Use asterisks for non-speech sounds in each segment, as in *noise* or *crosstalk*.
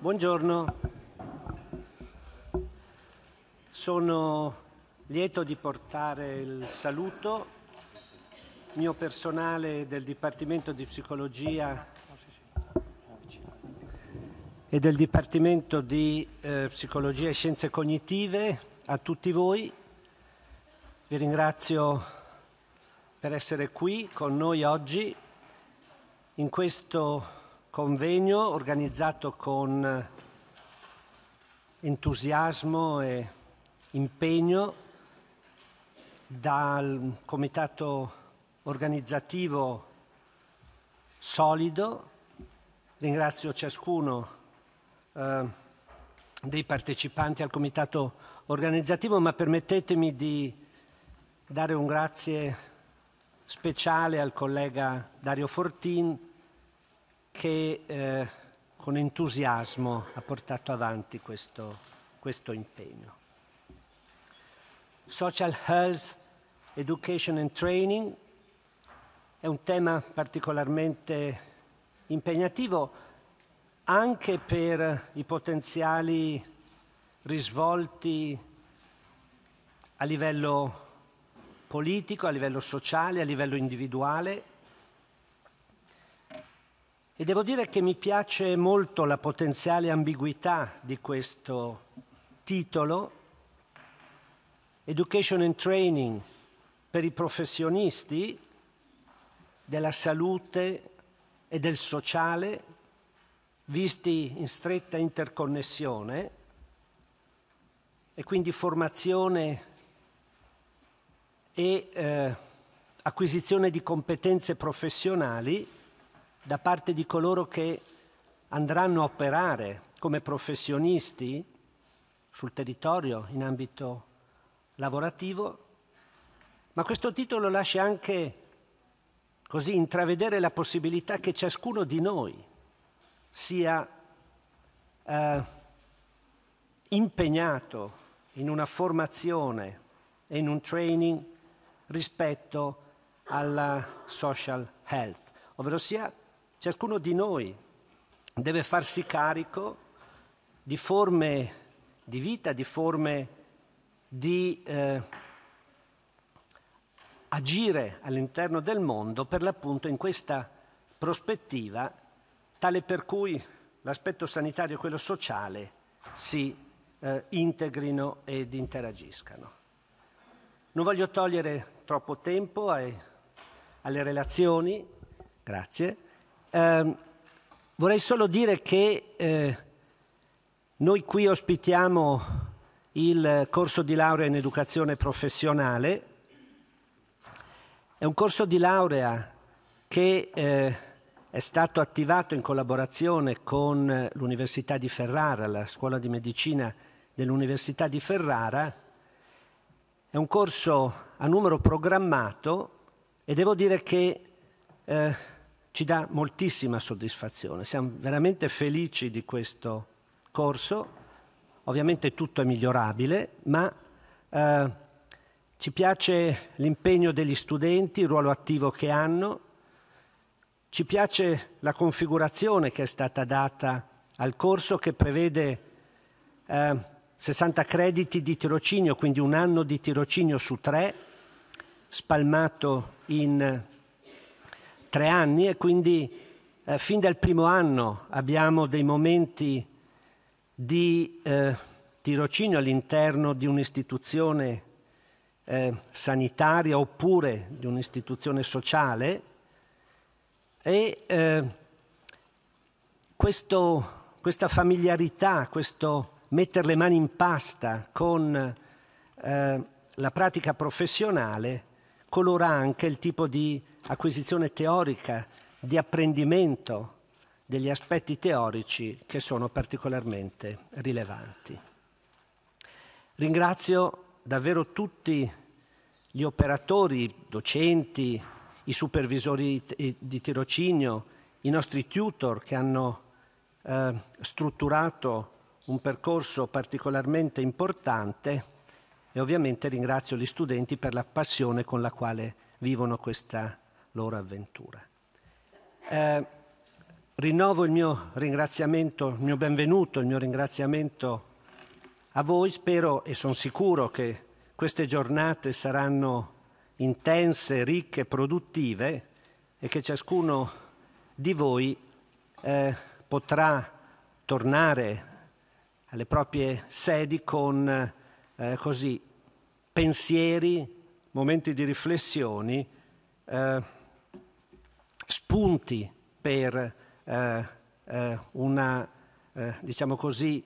Buongiorno, sono lieto di portare il saluto mio personale del Dipartimento di Psicologia e del Dipartimento di eh, Psicologia e Scienze Cognitive a tutti voi. Vi ringrazio per essere qui con noi oggi in questo convegno organizzato con entusiasmo e impegno dal comitato organizzativo solido. Ringrazio ciascuno eh, dei partecipanti al comitato organizzativo, ma permettetemi di dare un grazie speciale al collega Dario Fortin che eh, con entusiasmo ha portato avanti questo, questo impegno. Social Health Education and Training è un tema particolarmente impegnativo anche per i potenziali risvolti a livello politico, a livello sociale, a livello individuale e devo dire che mi piace molto la potenziale ambiguità di questo titolo, Education and Training per i professionisti della salute e del sociale, visti in stretta interconnessione, e quindi formazione e eh, acquisizione di competenze professionali da parte di coloro che andranno a operare come professionisti sul territorio in ambito lavorativo, ma questo titolo lascia anche così intravedere la possibilità che ciascuno di noi sia eh, impegnato in una formazione e in un training rispetto alla social health, ovvero sia Ciascuno di noi deve farsi carico di forme di vita, di forme di eh, agire all'interno del mondo per l'appunto in questa prospettiva tale per cui l'aspetto sanitario e quello sociale si eh, integrino ed interagiscano. Non voglio togliere troppo tempo ai, alle relazioni, grazie, Ehm, vorrei solo dire che eh, noi qui ospitiamo il corso di laurea in educazione professionale. È un corso di laurea che eh, è stato attivato in collaborazione con l'Università di Ferrara, la scuola di medicina dell'Università di Ferrara. È un corso a numero programmato e devo dire che eh, ci dà moltissima soddisfazione. Siamo veramente felici di questo corso. Ovviamente tutto è migliorabile, ma eh, ci piace l'impegno degli studenti, il ruolo attivo che hanno, ci piace la configurazione che è stata data al corso che prevede eh, 60 crediti di tirocinio, quindi un anno di tirocinio su tre, spalmato in tre anni e quindi eh, fin dal primo anno abbiamo dei momenti di eh, tirocinio all'interno di un'istituzione eh, sanitaria oppure di un'istituzione sociale e eh, questo, questa familiarità, questo mettere le mani in pasta con eh, la pratica professionale colora anche il tipo di acquisizione teorica, di apprendimento degli aspetti teorici che sono particolarmente rilevanti. Ringrazio davvero tutti gli operatori, i docenti, i supervisori di tirocinio, i nostri tutor che hanno eh, strutturato un percorso particolarmente importante e ovviamente ringrazio gli studenti per la passione con la quale vivono questa loro avventura. Eh, rinnovo il mio ringraziamento, il mio benvenuto, il mio ringraziamento a voi, spero e sono sicuro che queste giornate saranno intense, ricche, produttive e che ciascuno di voi eh, potrà tornare alle proprie sedi con eh, così, pensieri, momenti di riflessioni eh, spunti per eh, eh, una, eh, diciamo così,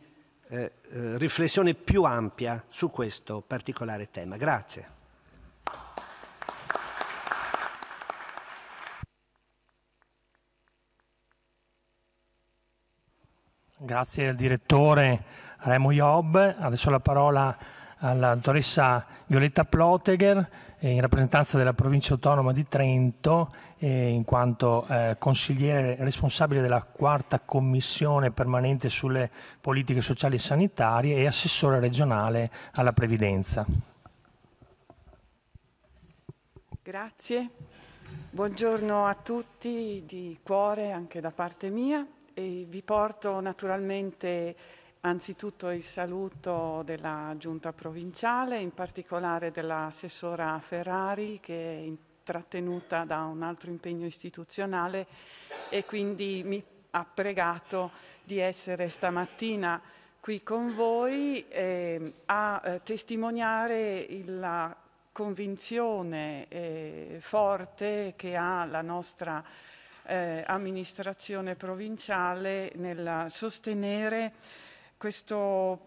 eh, eh, riflessione più ampia su questo particolare tema. Grazie. Grazie al direttore Remo Job. Adesso la parola alla dottoressa Violetta Ploteger, in rappresentanza della provincia autonoma di Trento eh, in quanto eh, consigliere responsabile della quarta commissione permanente sulle politiche sociali e sanitarie e assessore regionale alla previdenza. Grazie, buongiorno a tutti di cuore anche da parte mia e vi porto naturalmente Anzitutto il saluto della giunta provinciale, in particolare dell'assessora Ferrari che è in trattenuta da un altro impegno istituzionale e quindi mi ha pregato di essere stamattina qui con voi ehm, eh, a testimoniare la convinzione eh, forte che ha la nostra eh, amministrazione provinciale nel sostenere questa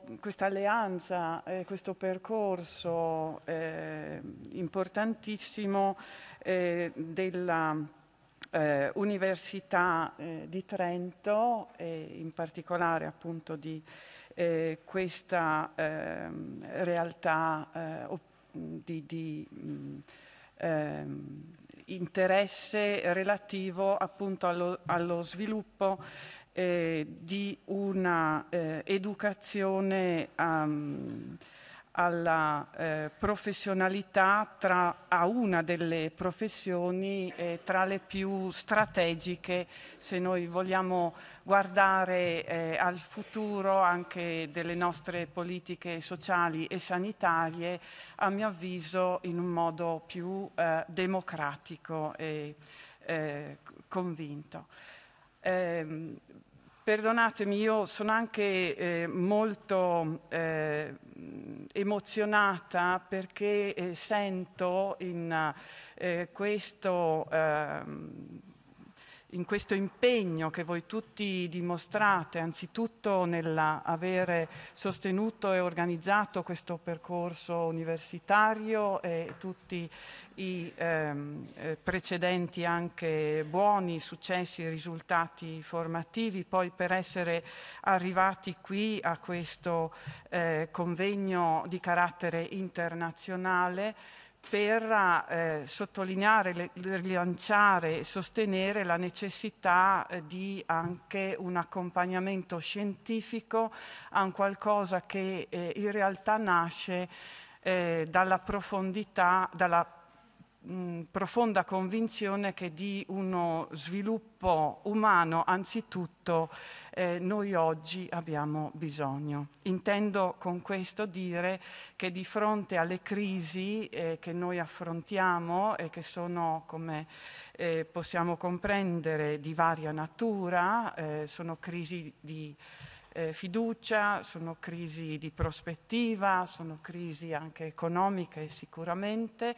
alleanza, eh, questo percorso eh, importantissimo eh, dell'Università eh, eh, di Trento e in particolare appunto di eh, questa ehm, realtà di, di mh, mm, ehm, interesse relativo appunto allo, allo sviluppo eh, di un'educazione eh, um, ehm, alla eh, professionalità tra, a una delle professioni eh, tra le più strategiche se noi vogliamo guardare eh, al futuro anche delle nostre politiche sociali e sanitarie a mio avviso in un modo più eh, democratico e eh, convinto. Eh, perdonatemi, io sono anche eh, molto eh, emozionata perché eh, sento in eh, questo ehm, in questo impegno che voi tutti dimostrate, anzitutto nell'avere sostenuto e organizzato questo percorso universitario e tutti i ehm, eh, precedenti anche buoni successi risultati formativi, poi per essere arrivati qui a questo eh, convegno di carattere internazionale per eh, sottolineare, rilanciare e sostenere la necessità eh, di anche un accompagnamento scientifico a un qualcosa che eh, in realtà nasce eh, dalla profondità, dalla profonda convinzione che di uno sviluppo umano anzitutto eh, noi oggi abbiamo bisogno. Intendo con questo dire che di fronte alle crisi eh, che noi affrontiamo e che sono, come eh, possiamo comprendere, di varia natura, eh, sono crisi di eh, fiducia, sono crisi di prospettiva, sono crisi anche economiche sicuramente,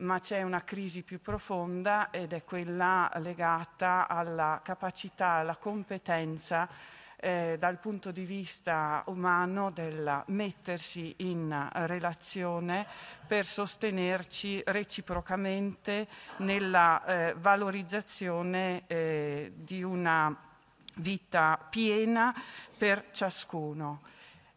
ma c'è una crisi più profonda ed è quella legata alla capacità, alla competenza eh, dal punto di vista umano del mettersi in relazione per sostenerci reciprocamente nella eh, valorizzazione eh, di una vita piena per ciascuno.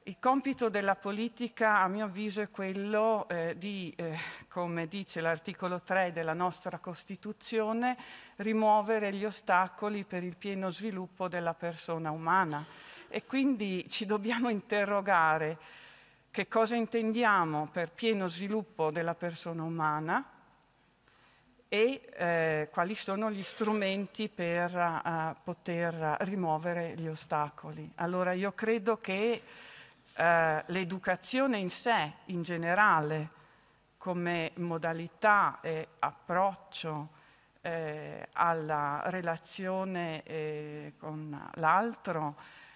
Il compito della politica, a mio avviso, è quello eh, di, eh, come dice l'articolo 3 della nostra Costituzione, rimuovere gli ostacoli per il pieno sviluppo della persona umana. E quindi ci dobbiamo interrogare che cosa intendiamo per pieno sviluppo della persona umana e eh, quali sono gli strumenti per uh, poter rimuovere gli ostacoli. Allora io credo che eh, l'educazione in sé, in generale, come modalità e approccio eh, alla relazione eh, con l'altro,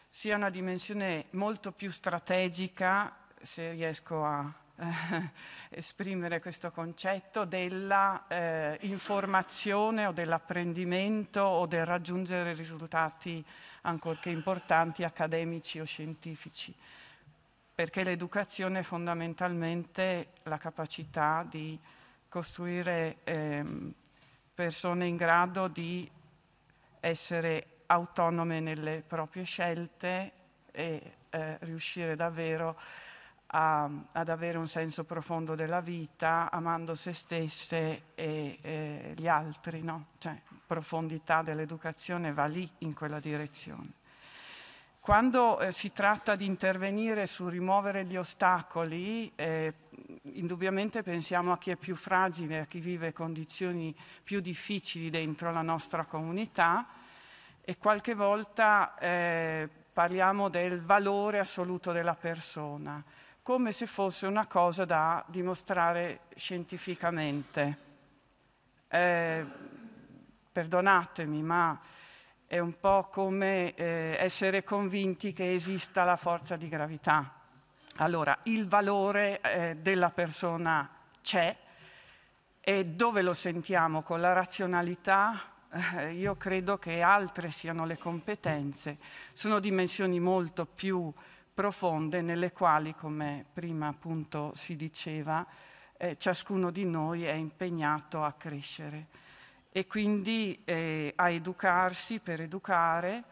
sia una dimensione molto più strategica, se riesco a *laughs* esprimere questo concetto della eh, informazione o dell'apprendimento o del raggiungere risultati ancorché importanti accademici o scientifici perché l'educazione è fondamentalmente la capacità di costruire ehm, persone in grado di essere autonome nelle proprie scelte e eh, riuscire davvero a, ad avere un senso profondo della vita, amando se stesse e, e gli altri. No? Cioè, profondità dell'educazione va lì in quella direzione. Quando eh, si tratta di intervenire su rimuovere gli ostacoli, eh, indubbiamente pensiamo a chi è più fragile, a chi vive condizioni più difficili dentro la nostra comunità e qualche volta eh, parliamo del valore assoluto della persona, come se fosse una cosa da dimostrare scientificamente. Eh, perdonatemi, ma è un po' come eh, essere convinti che esista la forza di gravità. Allora, il valore eh, della persona c'è e dove lo sentiamo? Con la razionalità? Eh, io credo che altre siano le competenze. Sono dimensioni molto più profonde nelle quali, come prima appunto si diceva, eh, ciascuno di noi è impegnato a crescere e quindi eh, a educarsi per educare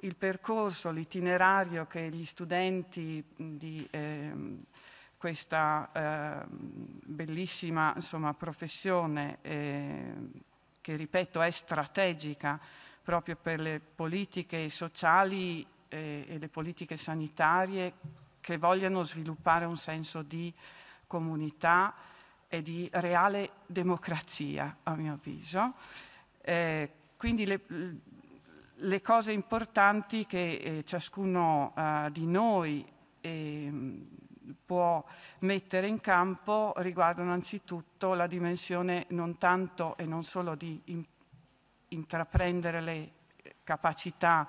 il percorso, l'itinerario che gli studenti di eh, questa eh, bellissima insomma, professione ehm, che ripeto è strategica proprio per le politiche sociali eh, e le politiche sanitarie che vogliono sviluppare un senso di comunità e di reale democrazia, a mio avviso. Eh, quindi le, le, cose importanti che eh, ciascuno eh, di noi ehm, può mettere in campo riguardano anzitutto la dimensione non tanto e non solo di in, intraprendere le capacità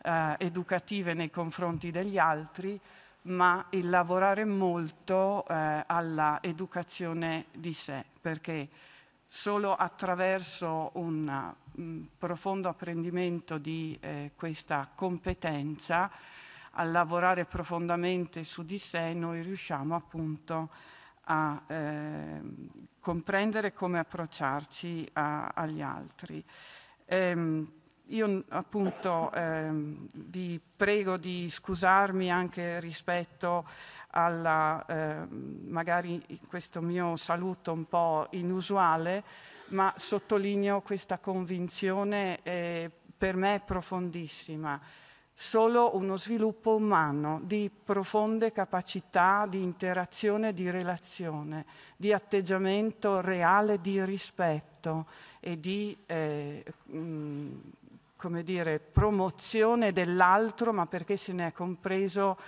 eh, educative nei confronti degli altri, ma il lavorare molto eh, all'educazione di sé, perché solo attraverso un mh, mm, profondo apprendimento di eh, questa competenza, a lavorare profondamente su di sé, noi riusciamo appunto a eh, comprendere come approcciarci a, agli altri. Ehm, io appunto ehm, vi prego di scusarmi anche rispetto alla, eh, magari questo mio saluto un po' inusuale, ma sottolineo questa convinzione eh, per me profondissima. Solo uno sviluppo umano di profonde capacità di interazione, di relazione, di atteggiamento reale di rispetto e di eh, mh, come dire, promozione dell'altro, ma perché se ne è compreso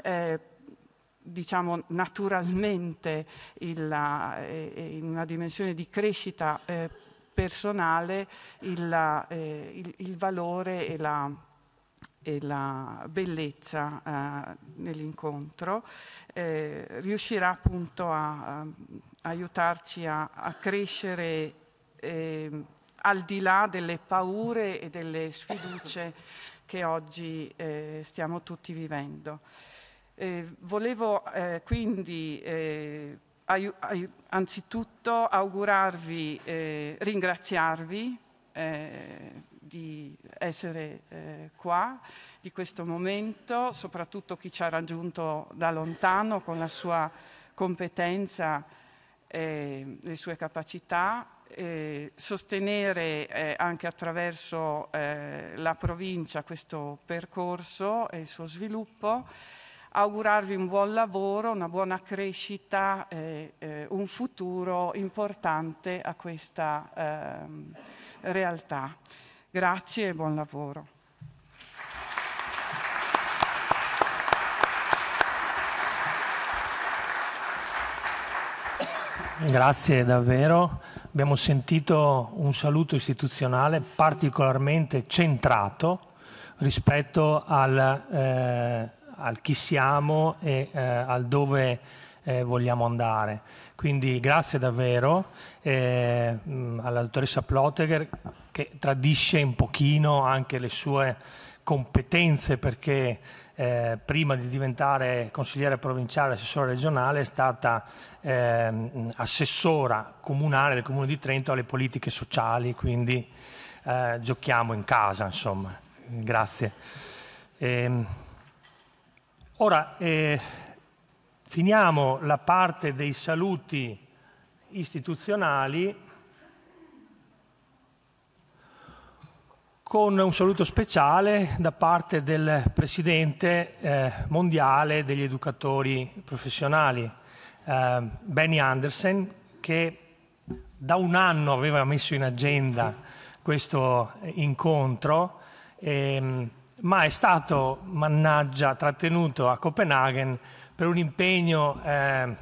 eh, diciamo naturalmente il, la, eh, in una dimensione di crescita eh, personale il, eh, il, il, valore e la, e la bellezza eh, nell'incontro, eh, riuscirà appunto a, a aiutarci a, a crescere ehm, al di là delle paure e delle sfiducie che oggi eh, stiamo tutti vivendo. Eh, volevo eh, quindi ai, eh, ai, anzitutto augurarvi, eh, ringraziarvi eh, di essere qua, di questo momento, soprattutto chi ci ha raggiunto da lontano con la sua competenza e le sue capacità eh, sostenere eh, anche attraverso eh, la provincia questo percorso e il suo sviluppo, augurarvi un buon lavoro, una buona crescita, eh, eh, un futuro importante a questa ehm, realtà. Grazie e buon lavoro. Grazie davvero. Abbiamo sentito un saluto istituzionale particolarmente centrato rispetto al, eh, al chi siamo e eh, al dove eh, vogliamo andare. Quindi grazie davvero eh, alla dottoressa Ploteger che tradisce un pochino anche le sue competenze perché eh, prima di diventare consigliere provinciale, assessore regionale, è stata ehm, assessora comunale del Comune di Trento alle politiche sociali, quindi eh, giochiamo in casa, insomma. Grazie. Ehm, ora, eh, finiamo la parte dei saluti istituzionali con un saluto speciale da parte del Presidente eh, mondiale degli educatori professionali, eh, Benny Andersen, che da un anno aveva messo in agenda questo incontro, ehm, ma è stato, mannaggia, trattenuto a Copenaghen per un impegno eh,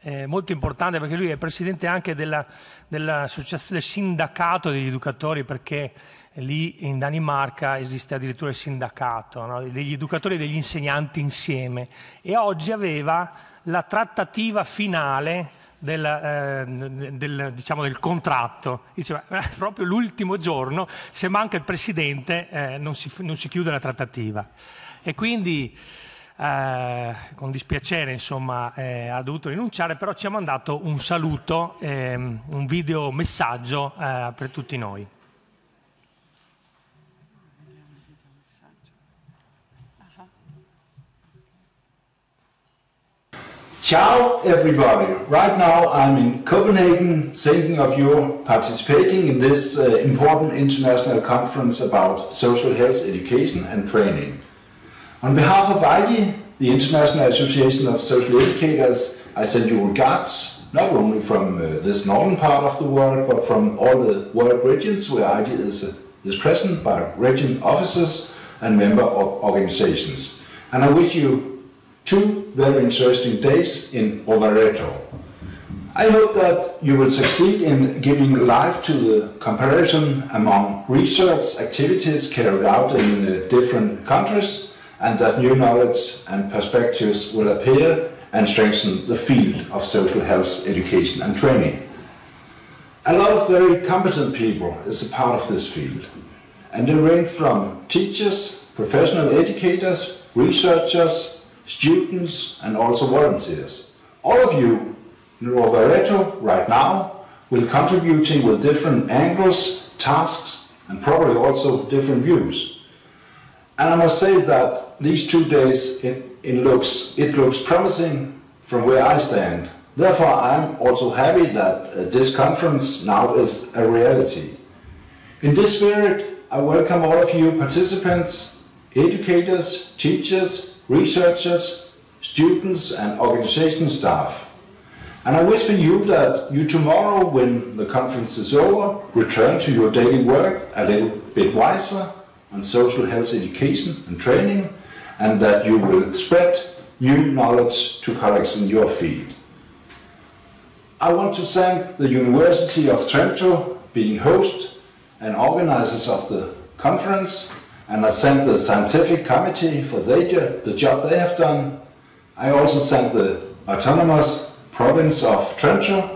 eh, molto importante, perché lui è presidente anche della, della del sindacato degli educatori, perché lì in Danimarca esiste addirittura il sindacato no? degli educatori e degli insegnanti insieme e oggi aveva la trattativa finale del, eh, del, diciamo, del contratto. Diceva, eh, proprio l'ultimo giorno, se manca il presidente eh, non, si, non, si, chiude la trattativa. E quindi eh, con dispiacere insomma, eh, ha dovuto rinunciare, però ci ha mandato un saluto, ehm, un video messaggio per tutti noi. Ciao everybody! Right now I'm in Copenhagen thinking of you participating in this uh, important international conference about social health education and training. On behalf of IGE, the International Association of Social Educators, I send you regards not only from uh, this northern part of the world but from all the world regions where I is, uh, is present by region officers and member organizations. And I wish you two very interesting days in Ovareto. I hope that you will succeed in giving life to the comparison among research activities carried out in the uh, different countries and that new knowledge and perspectives will appear and strengthen the field of social health education and training. A lot of very competent people is a part of this field and they range from teachers, professional educators, researchers, students, and also volunteers. All of you in Rovereto right now will contributing with different angles, tasks, and probably also different views. And I must say that these two days it, it looks, it looks promising from where I stand. Therefore, I'm also happy that uh, this conference now is a reality. In this spirit, I welcome all of you participants, educators, teachers, researchers, students and organization staff. And I wish for you that you tomorrow, when the conference is over, return to your daily work a little bit wiser on social health education and training, and that you will spread new knowledge to colleagues in your field. I want to thank the University of Trento being host and organizers of the conference and I thank the scientific committee for their, the job they have done. I also thank the autonomous province of Trento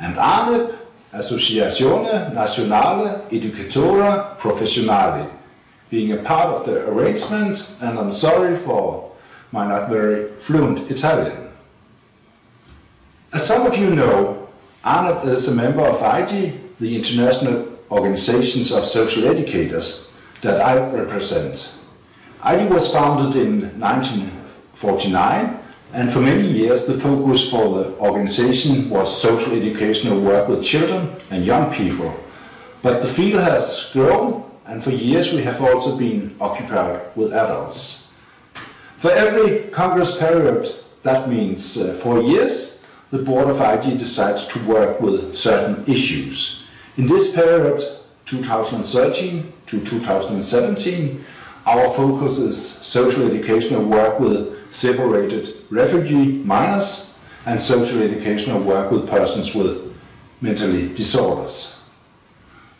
and ANEP, Associazione Nazionale Educatora Professionale, being a part of the arrangement, and I'm sorry for my not very fluent Italian. As some of you know, ANEP is a member of IG, the International Organizations of Social Educators, that I represent. ID was founded in 1949 and for many years the focus for the organization was social educational work with children and young people. But the field has grown and for years we have also been occupied with adults. For every Congress period, that means uh, four years, the Board of IG decides to work with certain issues. In this period, 2013 to 2017, our focus is social educational work with separated refugee minors and social educational work with persons with mentally disorders.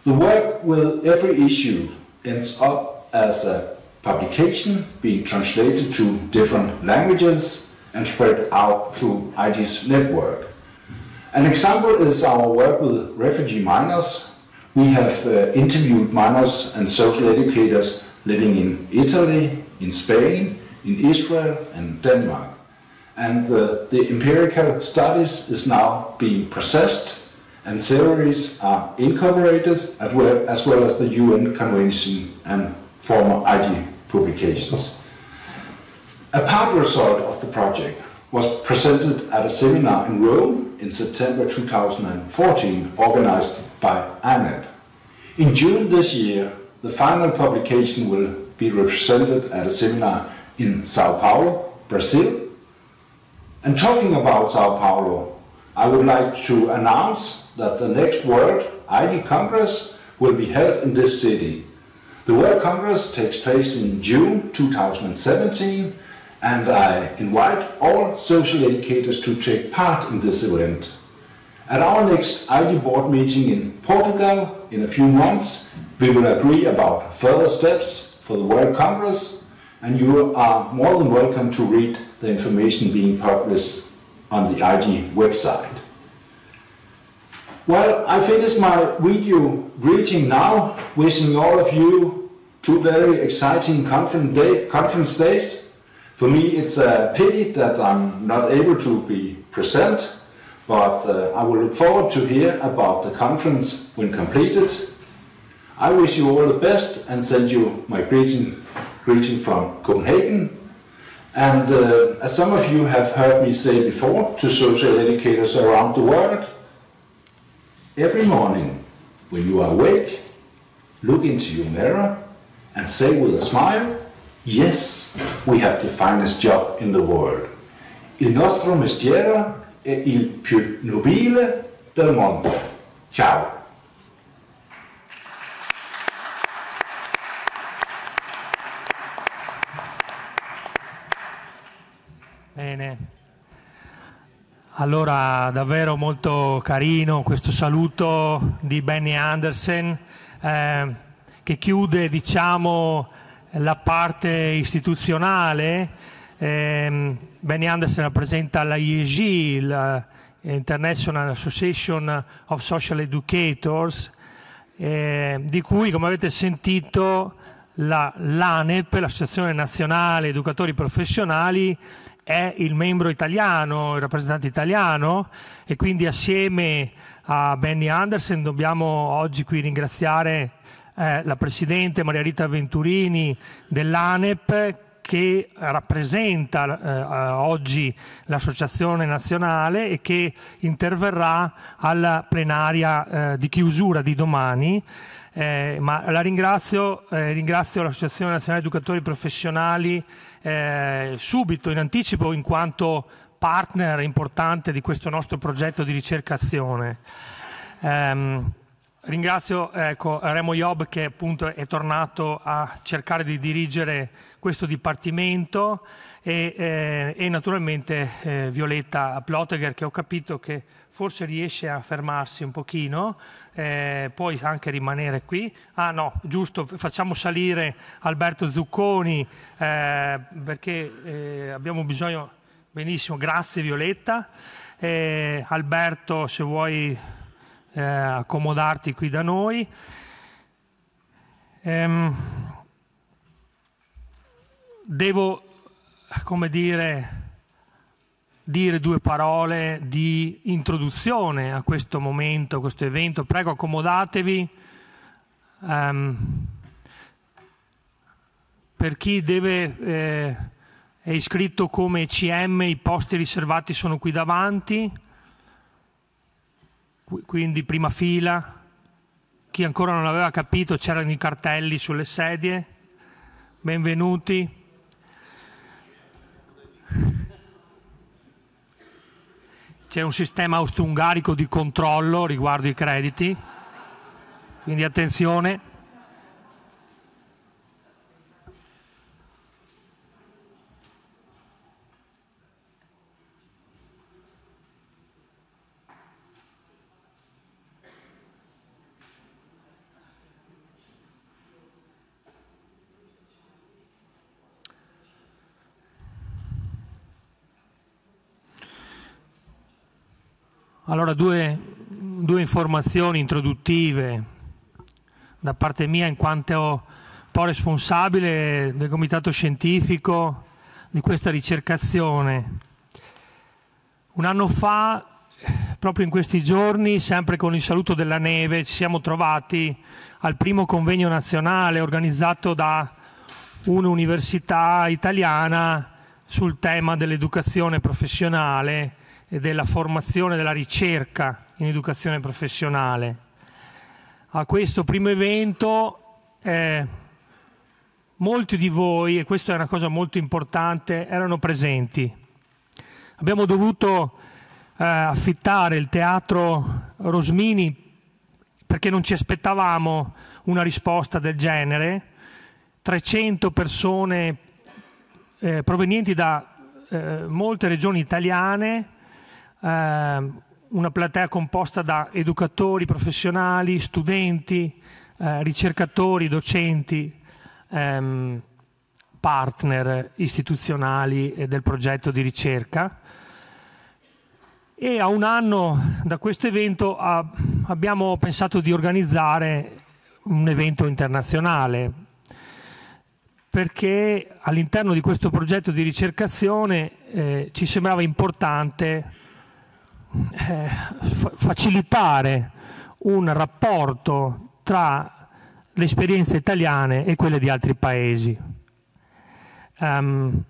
The work with every issue ends up as a publication being translated to different languages and spread out through ID's network. An example is our work with refugee minors we have uh, interviewed minors and social educators living in Italy, in Spain, in Israel and Denmark. And the, uh, the empirical studies is now being processed and theories are incorporated as well as, well as the UN Convention and former IG publications. A part result of the project was presented at a seminar in Rome in September 2014, organized by Anep. In June this year, the final publication will be represented at a seminar in Sao Paulo, Brazil. And talking about Sao Paulo, I would like to announce that the next World ID Congress will be held in this city. The World Congress takes place in June 2017 and I invite all social educators to take part in this event. At our next IG board meeting in Portugal in a few months, we will agree about further steps for the World Congress, and you are more than welcome to read the information being published on the IG website. Well, I finish my video greeting now, wishing all of you two very exciting conference, day, conference days. For me, it's a pity that I'm not able to be present but uh, I will look forward to hear about the conference when completed. I wish you all the best and send you my greeting, greeting from Copenhagen. And uh, as some of you have heard me say before to social educators around the world, every morning when you are awake, look into your mirror and say with a smile, yes, we have the finest job in the world. Il nostro mestiere è il più nobile del mondo. Ciao! Bene. Allora, davvero molto carino questo saluto di Benny Andersen eh, che chiude, diciamo, la parte istituzionale eh, Benny Anderson rappresenta la IEG, l'International eh, Association of Social Educators, eh, di cui, come avete sentito, la, l'ANEP, l'Associazione Nazionale Educatori Professionali, è il membro italiano, il rappresentante italiano e quindi assieme a Benny Anderson dobbiamo oggi qui ringraziare eh, la Presidente Maria Rita Venturini dell'ANEP che rappresenta eh, eh, oggi l'associazione nazionale e che interverrà alla plenaria eh, di chiusura di domani. Eh, ma la ringrazio, eh, ringrazio l'Associazione Nazionale Educatori Professionali eh, subito, in anticipo, in quanto partner importante di questo nostro progetto di ricercazione. Um, Ringrazio ecco, Remo Job che appunto è tornato a cercare di dirigere questo dipartimento e, eh, e naturalmente eh, Violetta Ploteger che ho capito che forse riesce a fermarsi un pochino, eh, poi anche rimanere qui. Ah no, giusto, facciamo salire Alberto Zucconi eh, perché eh, abbiamo bisogno... Benissimo, grazie Violetta. Eh, Alberto se vuoi eh, accomodarti qui da noi. Ehm, devo, come dire, dire due parole di introduzione a questo momento, a questo evento. Prego, accomodatevi. Um, per chi deve, eh, è iscritto come CM, i posti riservati sono qui davanti quindi prima fila, chi ancora non aveva capito c'erano i cartelli sulle sedie, benvenuti. C'è un sistema austro-ungarico di controllo riguardo i crediti, quindi attenzione. Allora, due, due, informazioni introduttive da parte mia in quanto responsabile del comitato scientifico di questa ricercazione. Un anno fa, proprio in questi giorni, sempre con il saluto della neve, ci siamo trovati al primo convegno nazionale organizzato da un'università italiana sul tema dell'educazione professionale della formazione, della ricerca in educazione professionale. A questo primo evento eh, molti di voi, e questa è una cosa molto importante, erano presenti. Abbiamo dovuto eh, affittare il teatro Rosmini perché non ci aspettavamo una risposta del genere. 300 persone eh, provenienti da eh, molte regioni italiane eh, una platea composta da educatori professionali, studenti, eh, ricercatori, docenti, ehm, partner istituzionali del progetto di ricerca. E a un anno da questo evento a, abbiamo pensato di organizzare un evento internazionale, perché all'interno di questo progetto di ricercazione eh, ci sembrava importante eh, facilitare un rapporto tra le esperienze italiane e quelle di altri paesi. Um,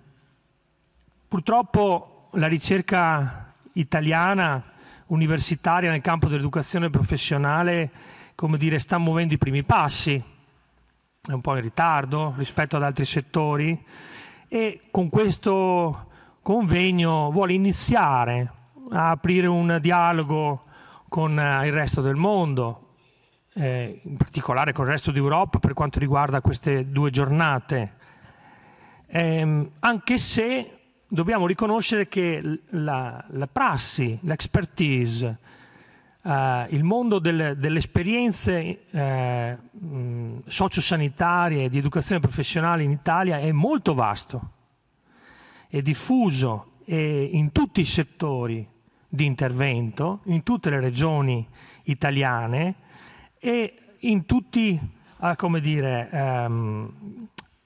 purtroppo la ricerca italiana universitaria nel campo dell'educazione professionale, come dire, sta muovendo i primi passi, è un po' in ritardo rispetto ad altri settori e con questo convegno vuole iniziare a aprire un dialogo con eh, il resto del mondo, eh, in particolare con il resto d'Europa per quanto riguarda queste due giornate, eh, anche se dobbiamo riconoscere che la, la prassi, l'expertise, eh, il mondo del, delle esperienze eh, mh, sociosanitarie e di educazione professionale in Italia è molto vasto, è diffuso e in tutti i settori di intervento in tutte le regioni italiane e in tutti, ah, come dire, ehm,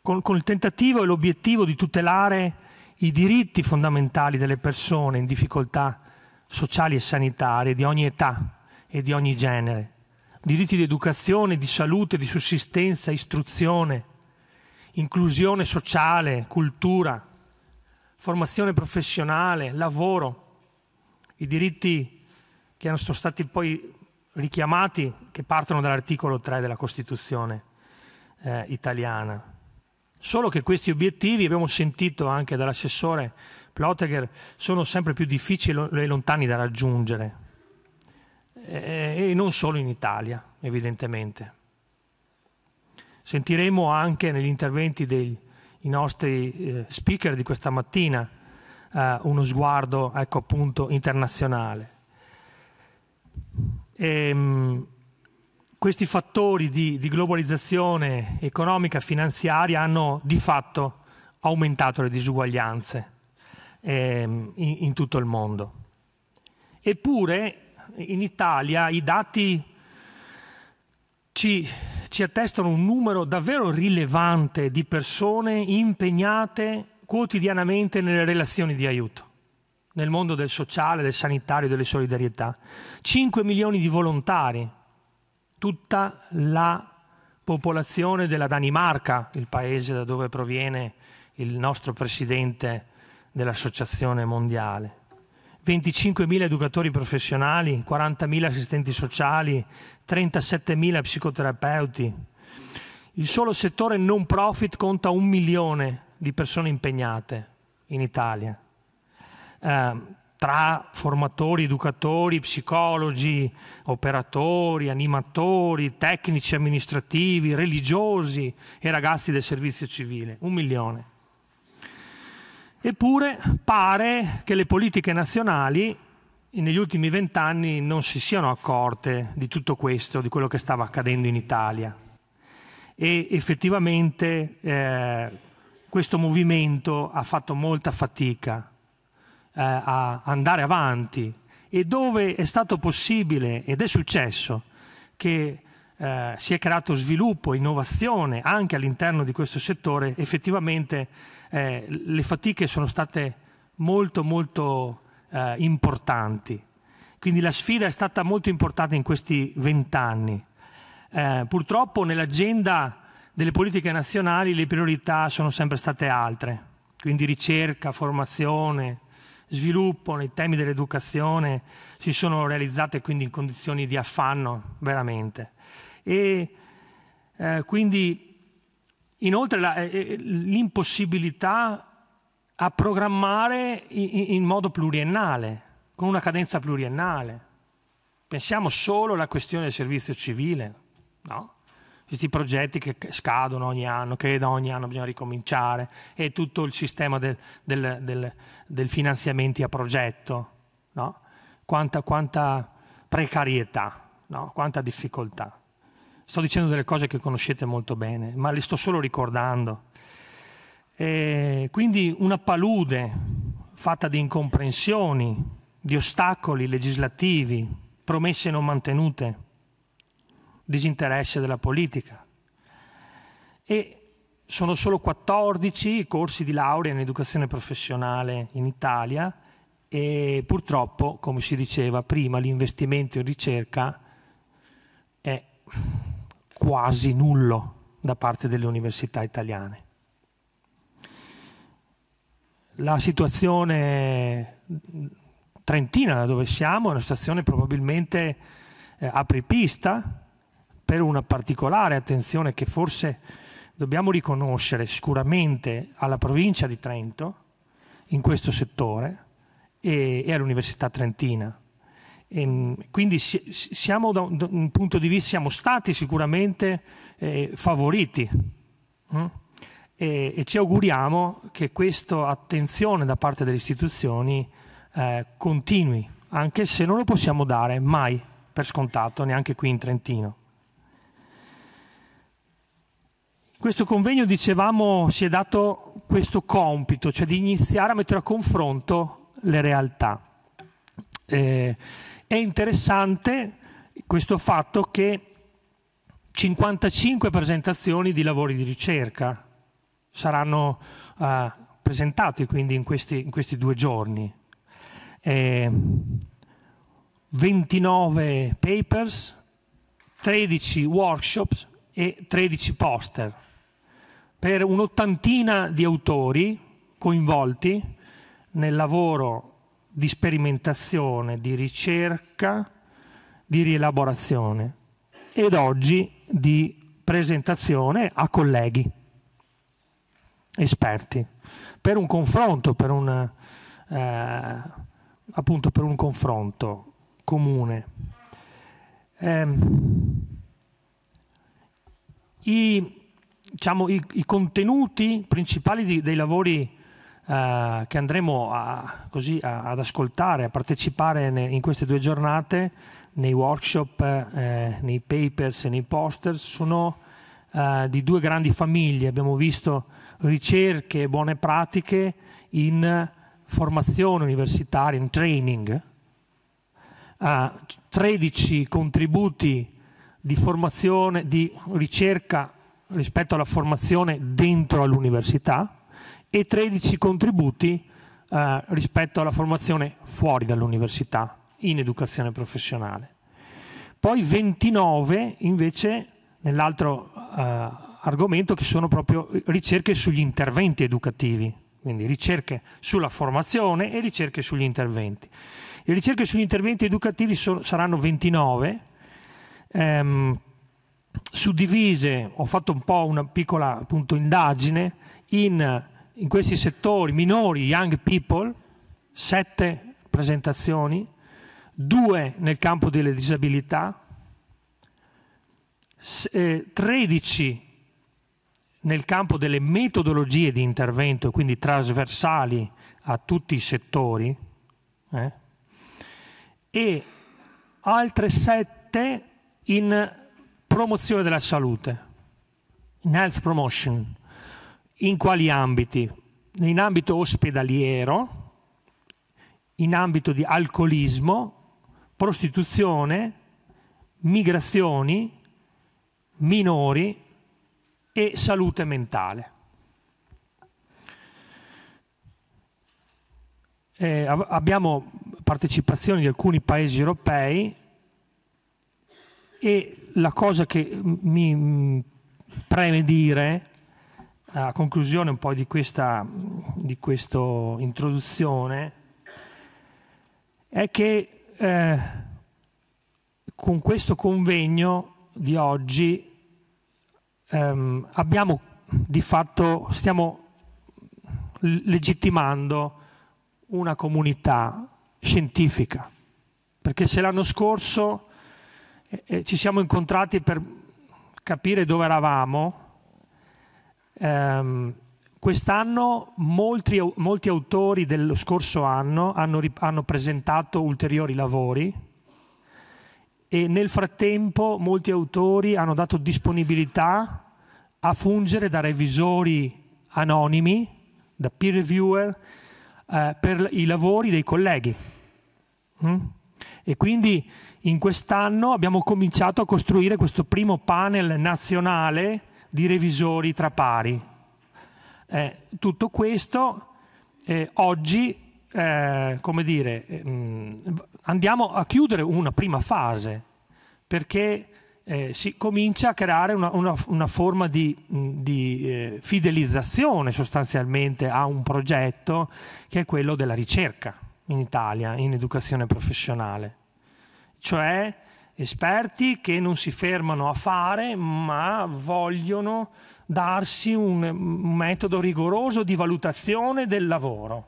con, con il tentativo e l'obiettivo di tutelare i diritti fondamentali delle persone in difficoltà sociali e sanitarie di ogni età e di ogni genere, diritti di educazione, di salute, di sussistenza, istruzione, inclusione sociale, cultura, formazione professionale, lavoro, i diritti che sono stati poi richiamati, che partono dall'articolo 3 della Costituzione eh, italiana. Solo che questi obiettivi, abbiamo sentito anche dall'assessore Ploteger, sono sempre più difficili e lontani da raggiungere, eh, e, non solo in Italia, evidentemente. Sentiremo anche negli interventi dei nostri eh, speaker di questa mattina eh, uno sguardo ecco, appunto, internazionale. E, ehm, questi fattori di, di globalizzazione economica e finanziaria hanno di fatto aumentato le disuguaglianze ehm, in, in, tutto il mondo. Eppure in Italia i dati ci, ci attestano un numero davvero rilevante di persone impegnate quotidianamente nelle relazioni di aiuto, nel mondo del sociale, del sanitario, delle solidarietà. 5 milioni di volontari, tutta la popolazione della Danimarca, il paese da dove proviene il nostro presidente dell'Associazione Mondiale. 25.000 educatori professionali, 40.000 assistenti sociali, 37.000 psicoterapeuti. Il solo settore non profit conta un milione di persone impegnate in Italia, eh, tra formatori, educatori, psicologi, operatori, animatori, tecnici amministrativi, religiosi e ragazzi del servizio civile, un milione. Eppure pare che le politiche nazionali negli ultimi vent'anni non si siano accorte di tutto questo, di quello che stava accadendo in Italia. E effettivamente eh, questo movimento ha fatto molta fatica eh, a andare avanti e dove è stato possibile ed è successo che eh, si è creato sviluppo, innovazione anche all'interno di questo settore, effettivamente eh, le fatiche sono state molto molto eh, importanti. Quindi la sfida è stata molto importante in questi vent'anni. Eh, purtroppo nell'agenda delle politiche nazionali le priorità sono sempre state altre, quindi ricerca, formazione, sviluppo nei temi dell'educazione si sono realizzate quindi in condizioni di affanno veramente. E eh, quindi inoltre eh, eh, l'impossibilità a programmare in, in modo pluriennale, con una cadenza pluriennale. Pensiamo solo alla questione del servizio civile, no? questi progetti che scadono ogni anno, che da ogni anno bisogna ricominciare, e tutto il sistema del, del, del, del finanziamenti a progetto, no? quanta, quanta, precarietà, no? quanta difficoltà. Sto dicendo delle cose che conoscete molto bene, ma le sto solo ricordando. E quindi una palude fatta di incomprensioni, di ostacoli legislativi, promesse non mantenute disinteresse della politica. E sono solo 14 i corsi di laurea in educazione professionale in Italia e purtroppo, come si diceva prima, l'investimento in ricerca è quasi nullo da parte delle università italiane. La situazione trentina, da dove siamo, è una situazione probabilmente eh, apripista, per una particolare attenzione che forse dobbiamo riconoscere sicuramente alla provincia di Trento in questo settore e, e all'Università Trentina. E, ehm, quindi si, siamo da un, da un, punto di vista, siamo stati sicuramente eh, favoriti mh? Mm? e, e ci auguriamo che questa attenzione da parte delle istituzioni eh, continui, anche se non lo possiamo dare mai per scontato, neanche qui in Trentino. Questo convegno, dicevamo, si è dato questo compito, cioè di iniziare a mettere a confronto le realtà. Eh, è interessante questo fatto che 55 presentazioni di lavori di ricerca saranno eh, presentati quindi in questi, in questi due giorni. Eh, 29 papers, 13 workshops e 13 poster per un'ottantina di autori coinvolti nel lavoro di sperimentazione, di ricerca, di rielaborazione ed oggi di presentazione a colleghi esperti per un confronto, per un, eh, appunto per un confronto comune. Eh, i, diciamo, i, i, contenuti principali di, dei lavori eh, che andremo a, così, a, ad ascoltare, a partecipare ne, in queste due giornate, nei workshop, eh, nei papers e nei posters, sono eh, di due grandi famiglie. Abbiamo visto ricerche e buone pratiche in formazione universitaria, in training, 13 contributi di formazione, di ricerca rispetto alla formazione dentro all'università e 13 contributi eh, rispetto alla formazione fuori dall'università in educazione professionale. Poi 29 invece nell'altro eh, argomento che sono proprio ricerche sugli interventi educativi, quindi ricerche sulla formazione e ricerche sugli interventi. Le ricerche sugli interventi educativi so saranno 29. Ehm, suddivise, ho fatto un po' una piccola appunto, indagine in, in questi settori minori, young people, sette presentazioni, due nel campo delle disabilità, 13 eh, nel campo delle metodologie di intervento, quindi trasversali a tutti i settori, eh? e altre 7 in promozione della salute, in health promotion, in quali ambiti? In ambito ospedaliero, in ambito di alcolismo, prostituzione, migrazioni, minori e salute mentale. Eh, abbiamo partecipazioni di alcuni paesi europei e la cosa che mi mm, preme dire a conclusione un po' di questa, di questa introduzione è che eh, con questo convegno di oggi ehm, abbiamo di fatto, stiamo legittimando una comunità scientifica, perché se l'anno scorso eh, ci siamo incontrati per capire dove eravamo. Eh, quest'anno molti, molti, autori dello scorso anno hanno, hanno presentato ulteriori lavori e nel frattempo molti autori hanno dato disponibilità a fungere da revisori anonimi, da peer reviewer, eh, per i lavori dei colleghi. Mm? E quindi in quest'anno abbiamo cominciato a costruire questo primo panel nazionale di revisori tra pari. Eh, tutto questo eh, oggi, eh, come dire, mh, mm, andiamo a chiudere una prima fase perché eh, si comincia a creare una, una, una forma di, mh, mm, di eh, fidelizzazione sostanzialmente a un progetto che è quello della ricerca in Italia in educazione professionale cioè esperti che non si fermano a fare ma vogliono darsi un metodo rigoroso di valutazione del lavoro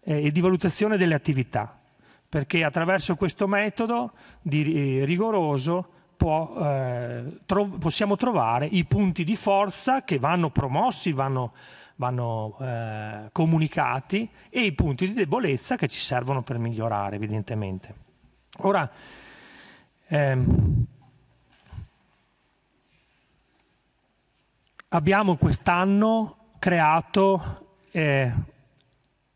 eh, e di valutazione delle attività, perché attraverso questo metodo eh, rigoroso può, eh, tro possiamo trovare i punti di forza che vanno promossi, vanno, vanno eh, comunicati e i punti di debolezza che ci servono per migliorare evidentemente. Ora, ehm, abbiamo quest'anno creato eh,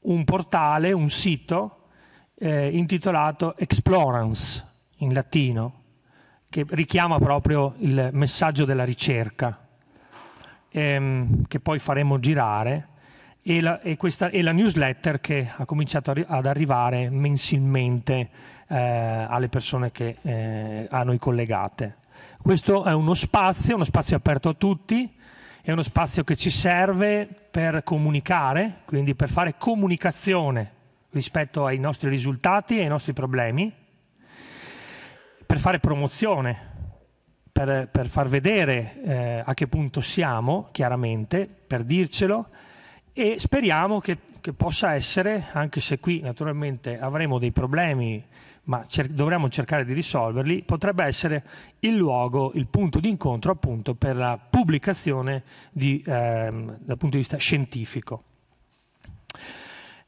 un portale, un sito eh, intitolato Explorance in latino, che richiama proprio il messaggio della ricerca, ehm, che poi faremo girare, e la, e questa, e la newsletter che ha cominciato ad arrivare mensilmente eh, alle persone che, eh, a noi collegate. Questo è uno spazio, uno spazio aperto a tutti, è uno spazio che ci serve per comunicare, quindi per fare comunicazione rispetto ai nostri risultati e ai nostri problemi, per fare promozione, per, per far vedere eh, a che punto siamo, chiaramente, per dircelo, e speriamo che, che possa essere, anche se qui naturalmente avremo dei problemi ma cer- dovremmo cercare di risolverli, potrebbe essere il luogo, il punto di incontro appunto per la pubblicazione di, ehm, dal punto di vista scientifico.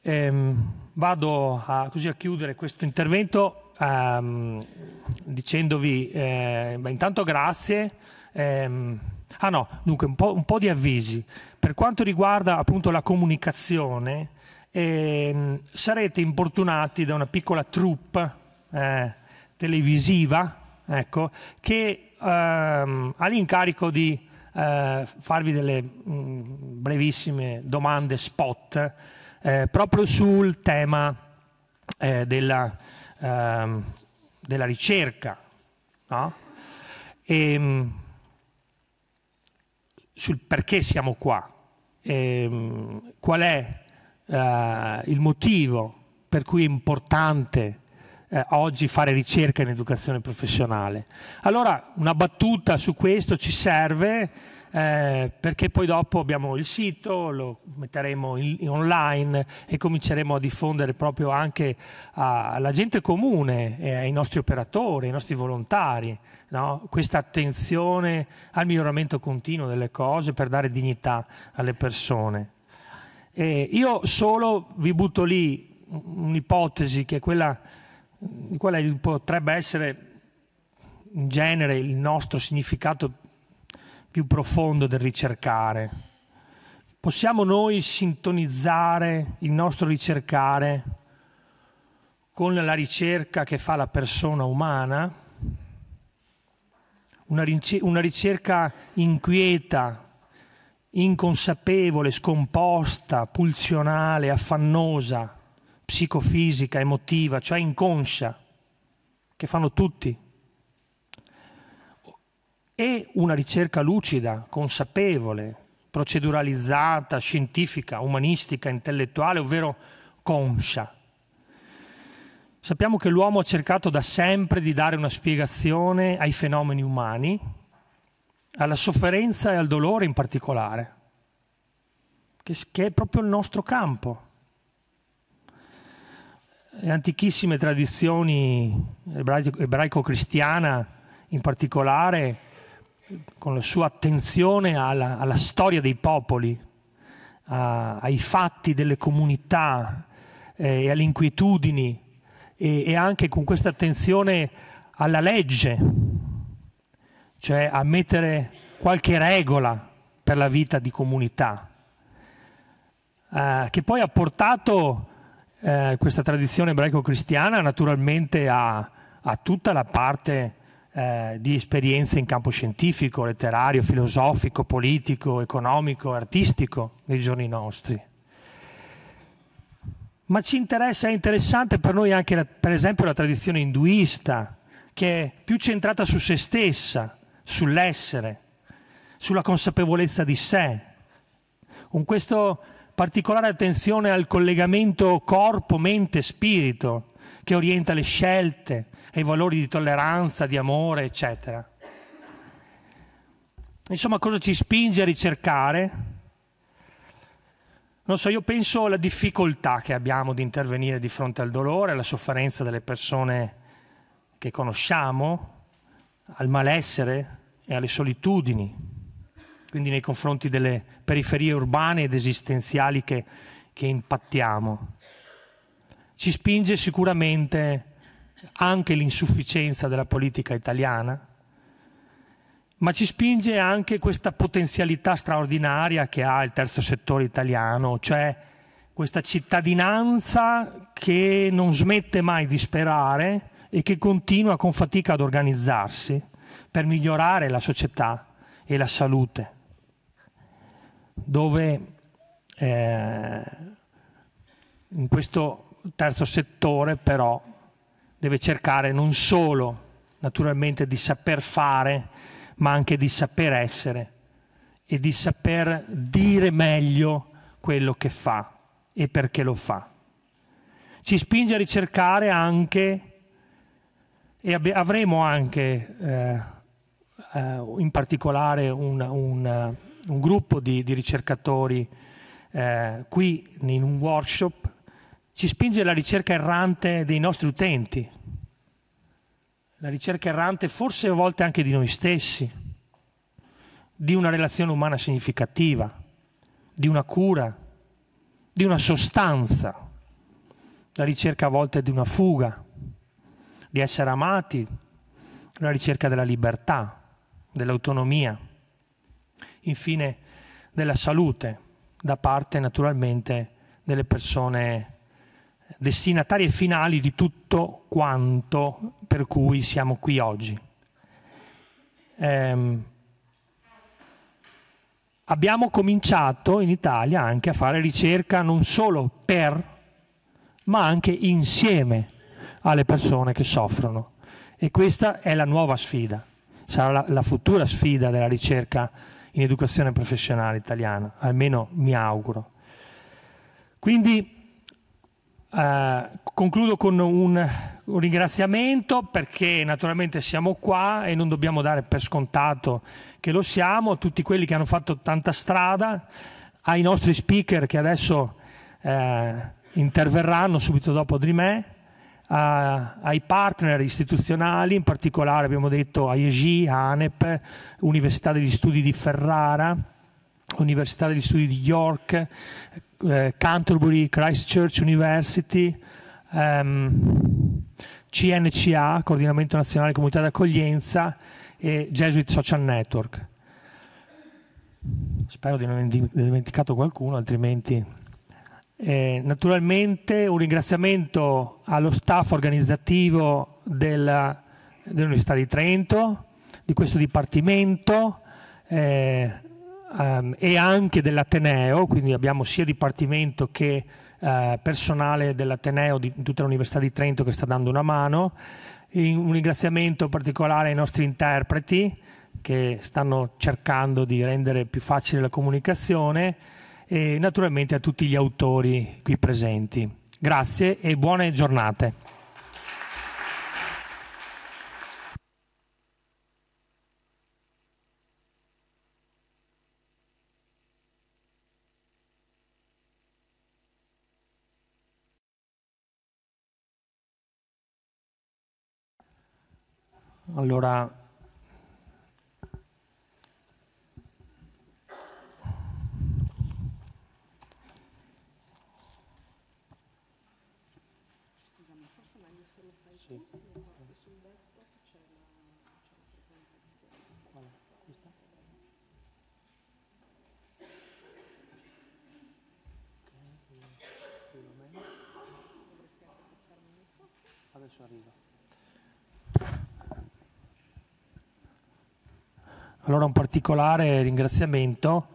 Ehm, vado a, così a chiudere questo intervento ehm, dicendovi eh, beh, intanto grazie. Ehm, ah no, dunque un po', un po' di avvisi. Per quanto riguarda appunto la comunicazione, ehm, sarete importunati da una piccola troupe eh, televisiva ecco, che ehm, ha l'incarico di eh, farvi delle mh, mm, brevissime domande spot eh, proprio sul tema eh, della, ehm, della, ricerca. No? E, ehm, sul perché siamo qua, e, ehm, qual è eh, il motivo per cui è importante eh, oggi fare ricerca in educazione professionale. Allora una battuta su questo ci serve eh, perché poi dopo abbiamo il sito, lo metteremo in, online e cominceremo a diffondere proprio anche a, alla gente comune, eh, ai nostri operatori, ai nostri volontari, no? questa attenzione al miglioramento continuo delle cose per dare dignità alle persone. E io solo vi butto lì un'ipotesi che è quella di quale potrebbe essere in genere il nostro significato più profondo del ricercare. Possiamo noi sintonizzare il nostro ricercare con la ricerca che fa la persona umana, una ricerca inquieta, inconsapevole, scomposta, pulsionale, affannosa, psicofisica, emotiva, cioè inconscia, che fanno tutti. E una ricerca lucida, consapevole, proceduralizzata, scientifica, umanistica, intellettuale, ovvero conscia. Sappiamo che l'uomo ha cercato da sempre di dare una spiegazione ai fenomeni umani, alla sofferenza e al dolore in particolare, che, è proprio il nostro campo. Eh, antichissime tradizioni ebraico-cristiana in particolare, con la sua attenzione alla, alla storia dei popoli, a, ai fatti delle comunità eh, e alle inquietudini e, e anche con questa attenzione alla legge, cioè a mettere qualche regola per la vita di comunità, eh, che poi ha portato eh, questa tradizione ebraico-cristiana naturalmente ha, ha tutta la parte eh, di esperienze in campo scientifico, letterario, filosofico, politico, economico, artistico nei giorni nostri. Ma ci interessa, è interessante per noi anche la, per esempio la tradizione induista, che è più centrata su se stessa, sull'essere, sulla consapevolezza di sé. Con questo particolare attenzione al collegamento corpo-mente-spirito che orienta le scelte, e i valori di tolleranza, di amore, eccetera. Insomma, cosa ci spinge a ricercare? Non so, io penso alla difficoltà che abbiamo di intervenire di fronte al dolore, alla sofferenza delle persone che conosciamo, al malessere e alle solitudini quindi nei confronti delle periferie urbane ed esistenziali che, che impattiamo. Ci spinge sicuramente anche l'insufficienza della politica italiana, ma ci spinge anche questa potenzialità straordinaria che ha il terzo settore italiano, cioè questa cittadinanza che non smette mai di sperare e che continua con fatica ad organizzarsi per migliorare la società e la salute dove eh, in questo terzo settore però deve cercare non solo naturalmente di saper fare, ma anche di saper essere e di saper dire meglio quello che fa e perché lo fa. Ci spinge a ricercare anche e avremo anche eh, eh, in particolare un, un un gruppo di, di ricercatori eh, qui in un workshop ci spinge alla ricerca errante dei nostri utenti, la ricerca errante forse a volte anche di noi stessi, di una relazione umana significativa, di una cura, di una sostanza, la ricerca a volte di una fuga, di essere amati, la ricerca della libertà, dell'autonomia infine della salute da parte naturalmente delle persone destinatarie finali di tutto quanto per cui siamo qui oggi. Ehm, abbiamo cominciato in Italia anche a fare ricerca non solo per, ma anche insieme alle persone che soffrono. E questa è la nuova sfida, sarà la, la futura sfida della ricerca in educazione professionale italiana, almeno mi auguro. Quindi eh, concludo con un, un ringraziamento perché naturalmente siamo qua e non dobbiamo dare per scontato che lo siamo, a tutti quelli che hanno fatto tanta strada, ai nostri speaker che adesso eh, interverranno subito dopo di me a, ai partner istituzionali, in particolare abbiamo detto a ANEP, Università degli Studi di Ferrara, Università degli Studi di York, eh, Canterbury Christchurch University, ehm, CNCA, Coordinamento Nazionale Comunità d'Accoglienza e Jesuit Social Network. Spero di non aver dimenticato qualcuno, altrimenti eh, naturalmente un ringraziamento allo staff organizzativo della, dell'Università di Trento, di questo Dipartimento eh, um, e anche dell'Ateneo, quindi abbiamo sia Dipartimento che eh, personale dell'Ateneo di tutta l'Università di Trento che sta dando una mano. In, un ringraziamento particolare ai nostri interpreti che stanno cercando di rendere più facile la comunicazione e naturalmente a tutti gli autori qui presenti. Grazie e buone giornate. Allora Allora un particolare ringraziamento,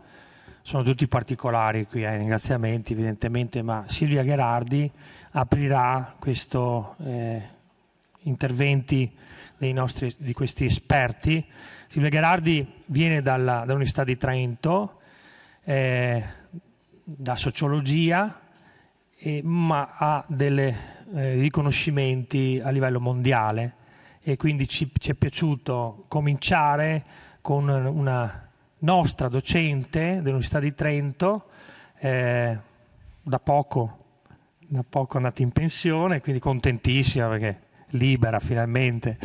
sono tutti particolari qui ai eh, ringraziamenti evidentemente, ma Silvia Gherardi aprirà questo eh, interventi nostri, di questi esperti. Silvia Gherardi viene dalla, dall'Università di Trento, eh, da sociologia, ma ha dei eh, riconoscimenti a livello mondiale e quindi ci, ci è piaciuto cominciare con una nostra docente dell'Università di Trento, eh, da, poco, da poco andata in pensione, quindi contentissima perché libera finalmente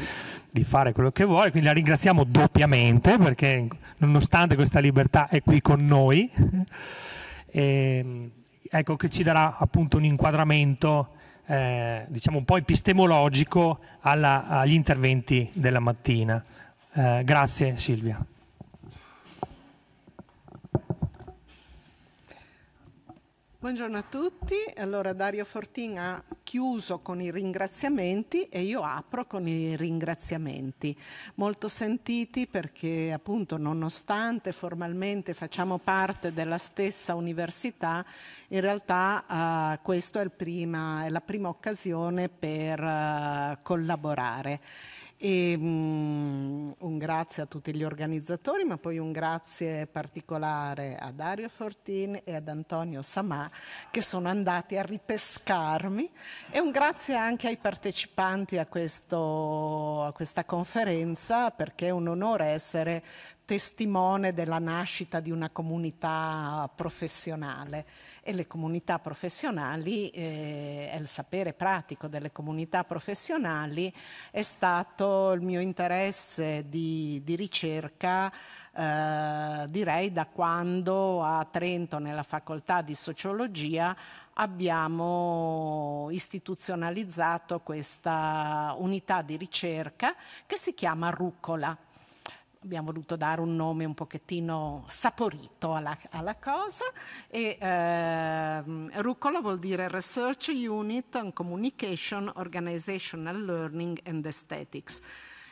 di fare quello che vuole, quindi la ringraziamo doppiamente perché nonostante questa libertà è qui con noi, *laughs* e, ehm, ecco che ci darà appunto un inquadramento eh, diciamo un po' epistemologico alla, agli interventi della mattina. Eh, grazie Silvia. Buongiorno a tutti, allora Dario Fortin ha chiuso con i ringraziamenti e io apro con i ringraziamenti, molto sentiti perché appunto nonostante formalmente facciamo parte della stessa università, in realtà eh, questa è, è, la prima occasione per eh, collaborare. E, um, un grazie a tutti gli organizzatori, ma poi un grazie particolare a Dario Fortin e ad Antonio Samà che sono andati a ripescarmi e un grazie anche ai partecipanti a, questo, a questa conferenza perché è un onore essere testimone della nascita di una comunità professionale e le comunità professionali eh, il sapere pratico delle comunità professionali è stato il mio interesse di, di ricerca eh, direi da quando a Trento nella facoltà di sociologia abbiamo istituzionalizzato questa unità di ricerca che si chiama Rucola abbiamo voluto dare un nome un pochettino saporito alla, alla cosa e eh, Rucola vuol dire Research Unit on Communication, Organizational Learning and Aesthetics.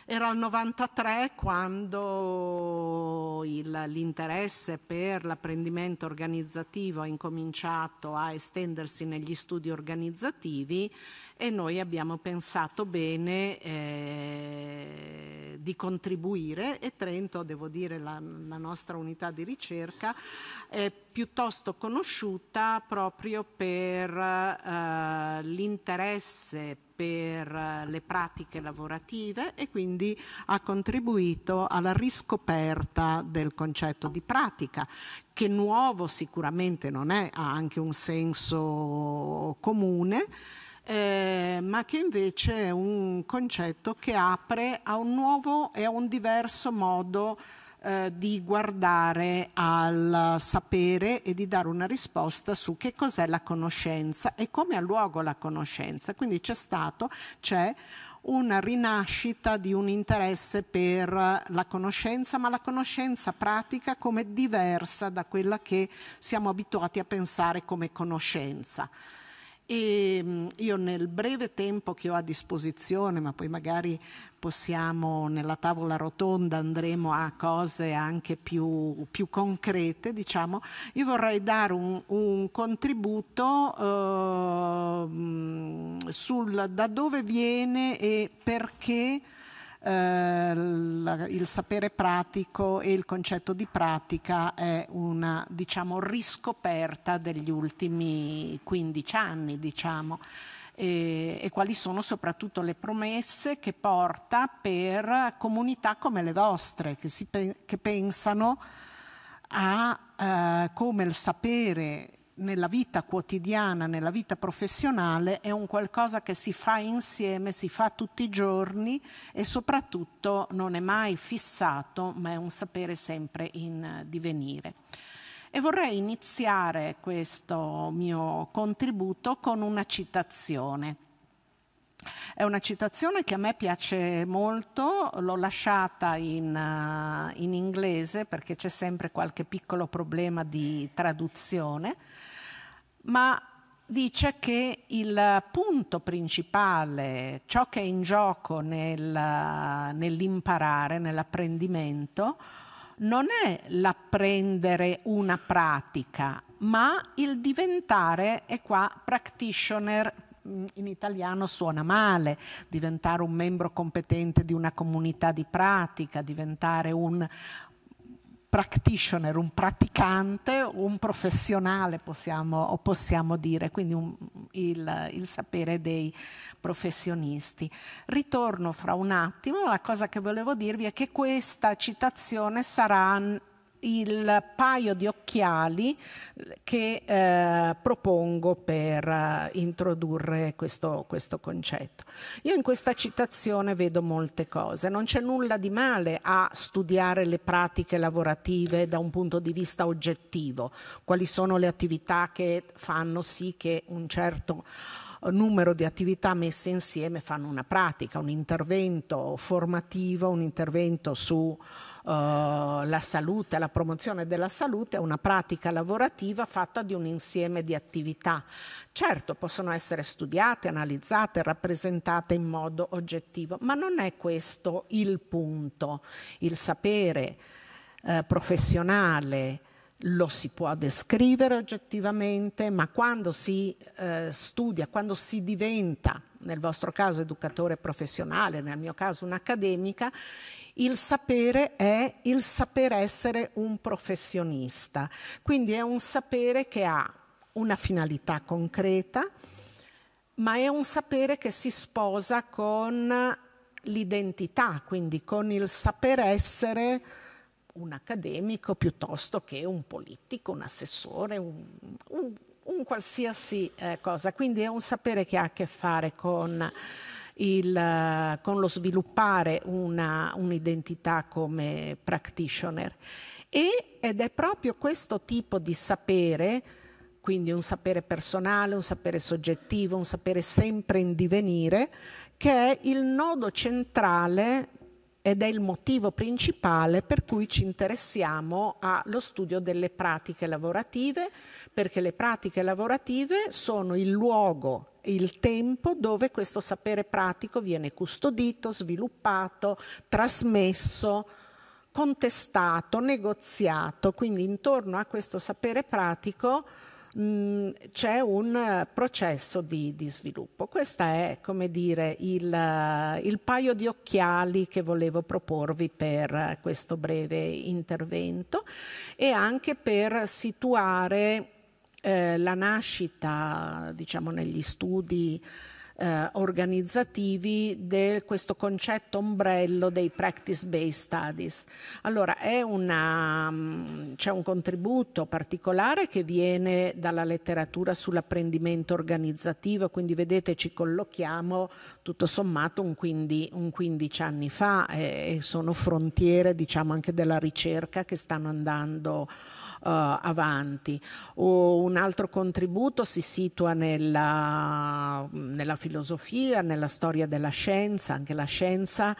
Era il 93 quando l'interesse per l'apprendimento organizzativo ha incominciato a estendersi negli studi organizzativi e noi abbiamo pensato bene eh, di contribuire e Trento, devo dire, la, la nostra unità di ricerca è piuttosto conosciuta proprio per eh, l'interesse per eh, le pratiche lavorative e quindi ha contribuito alla riscoperta del concetto di pratica, che nuovo sicuramente non è, ha anche un senso comune eh, ma che invece è un concetto che apre a un nuovo e a un diverso modo eh, di guardare al sapere e di dare una risposta su che cos'è la conoscenza e come ha luogo la conoscenza. Quindi c'è stato, c'è una rinascita di un interesse per la conoscenza, ma la conoscenza pratica come diversa da quella che siamo abituati a pensare come conoscenza. E ehm, io nel breve tempo che ho a disposizione, ma poi magari possiamo nella tavola rotonda andremo a cose anche più, più concrete, diciamo, io vorrei dare un, un contributo eh, sul da dove viene e perché eh, la, il sapere pratico e il concetto di pratica è una diciamo, riscoperta degli ultimi 15 anni. Diciamo. E, e, quali sono soprattutto le promesse che porta per comunità come le vostre, che, si, che pensano a eh, come il sapere nella vita quotidiana, nella vita professionale, è un qualcosa che si fa insieme, si fa tutti i giorni e soprattutto non è mai fissato, ma è un sapere sempre in divenire. E vorrei iniziare questo mio contributo con una citazione. È una citazione che a me piace molto, l'ho lasciata in, uh, in inglese perché c'è sempre qualche piccolo problema di traduzione, ma dice che il punto principale, ciò che è in gioco nel, nell'imparare, nell'apprendimento, non è l'apprendere una pratica, ma il diventare, e qua practitioner in italiano suona male, diventare un membro competente di una comunità di pratica, diventare un practitioner, un praticante, un professionale possiamo, possiamo dire, quindi un, il, il, sapere dei professionisti. Ritorno fra un attimo, la cosa che volevo dirvi è che questa citazione sarà il paio di occhiali che eh, propongo per eh, introdurre questo, questo, concetto. Io in questa citazione vedo molte cose, non c'è nulla di male a studiare le pratiche lavorative da un punto di vista oggettivo, quali sono le attività che fanno sì che un certo eh, numero di attività messe insieme fanno una pratica, un intervento formativo, un intervento su eh, la salute, la promozione della salute è una pratica lavorativa fatta di un insieme di attività. Certo, possono essere studiate, analizzate, rappresentate in modo oggettivo, ma non è questo il punto. Il sapere eh, professionale lo si può descrivere oggettivamente, ma quando si eh, studia, quando si diventa, nel vostro caso educatore professionale, nel mio caso un'accademica, il sapere è il saper essere un professionista, quindi è un sapere che ha una finalità concreta, ma è un sapere che si sposa con l'identità, quindi con il saper essere un accademico piuttosto che un politico, un assessore, un, un, un qualsiasi eh, cosa. Quindi è un sapere che ha a che fare con il, eh, con lo sviluppare una, un'identità come practitioner. E, ed è proprio questo tipo di sapere, quindi un sapere personale, un sapere soggettivo, un sapere sempre in divenire, che è il nodo centrale ed è il motivo principale per cui ci interessiamo allo studio delle pratiche lavorative, perché le pratiche lavorative sono il luogo il tempo dove questo sapere pratico viene custodito, sviluppato, trasmesso, contestato, negoziato. Quindi intorno a questo sapere pratico mh, c'è un eh, processo di, di, sviluppo. Questo è, come dire, il, eh, il paio di occhiali che volevo proporvi per eh, questo breve intervento e anche per situare eh, la nascita, diciamo, negli studi eh, organizzativi di questo concetto ombrello dei practice-based studies. Allora, mm, c'è un contributo particolare che viene dalla letteratura sull'apprendimento organizzativo, quindi vedete ci collochiamo tutto sommato un, 15, un 15 anni fa e, eh, e sono frontiere diciamo anche della ricerca che stanno andando eh, avanti. O un altro contributo si situa nella, nella, filosofia, nella storia della scienza, anche la scienza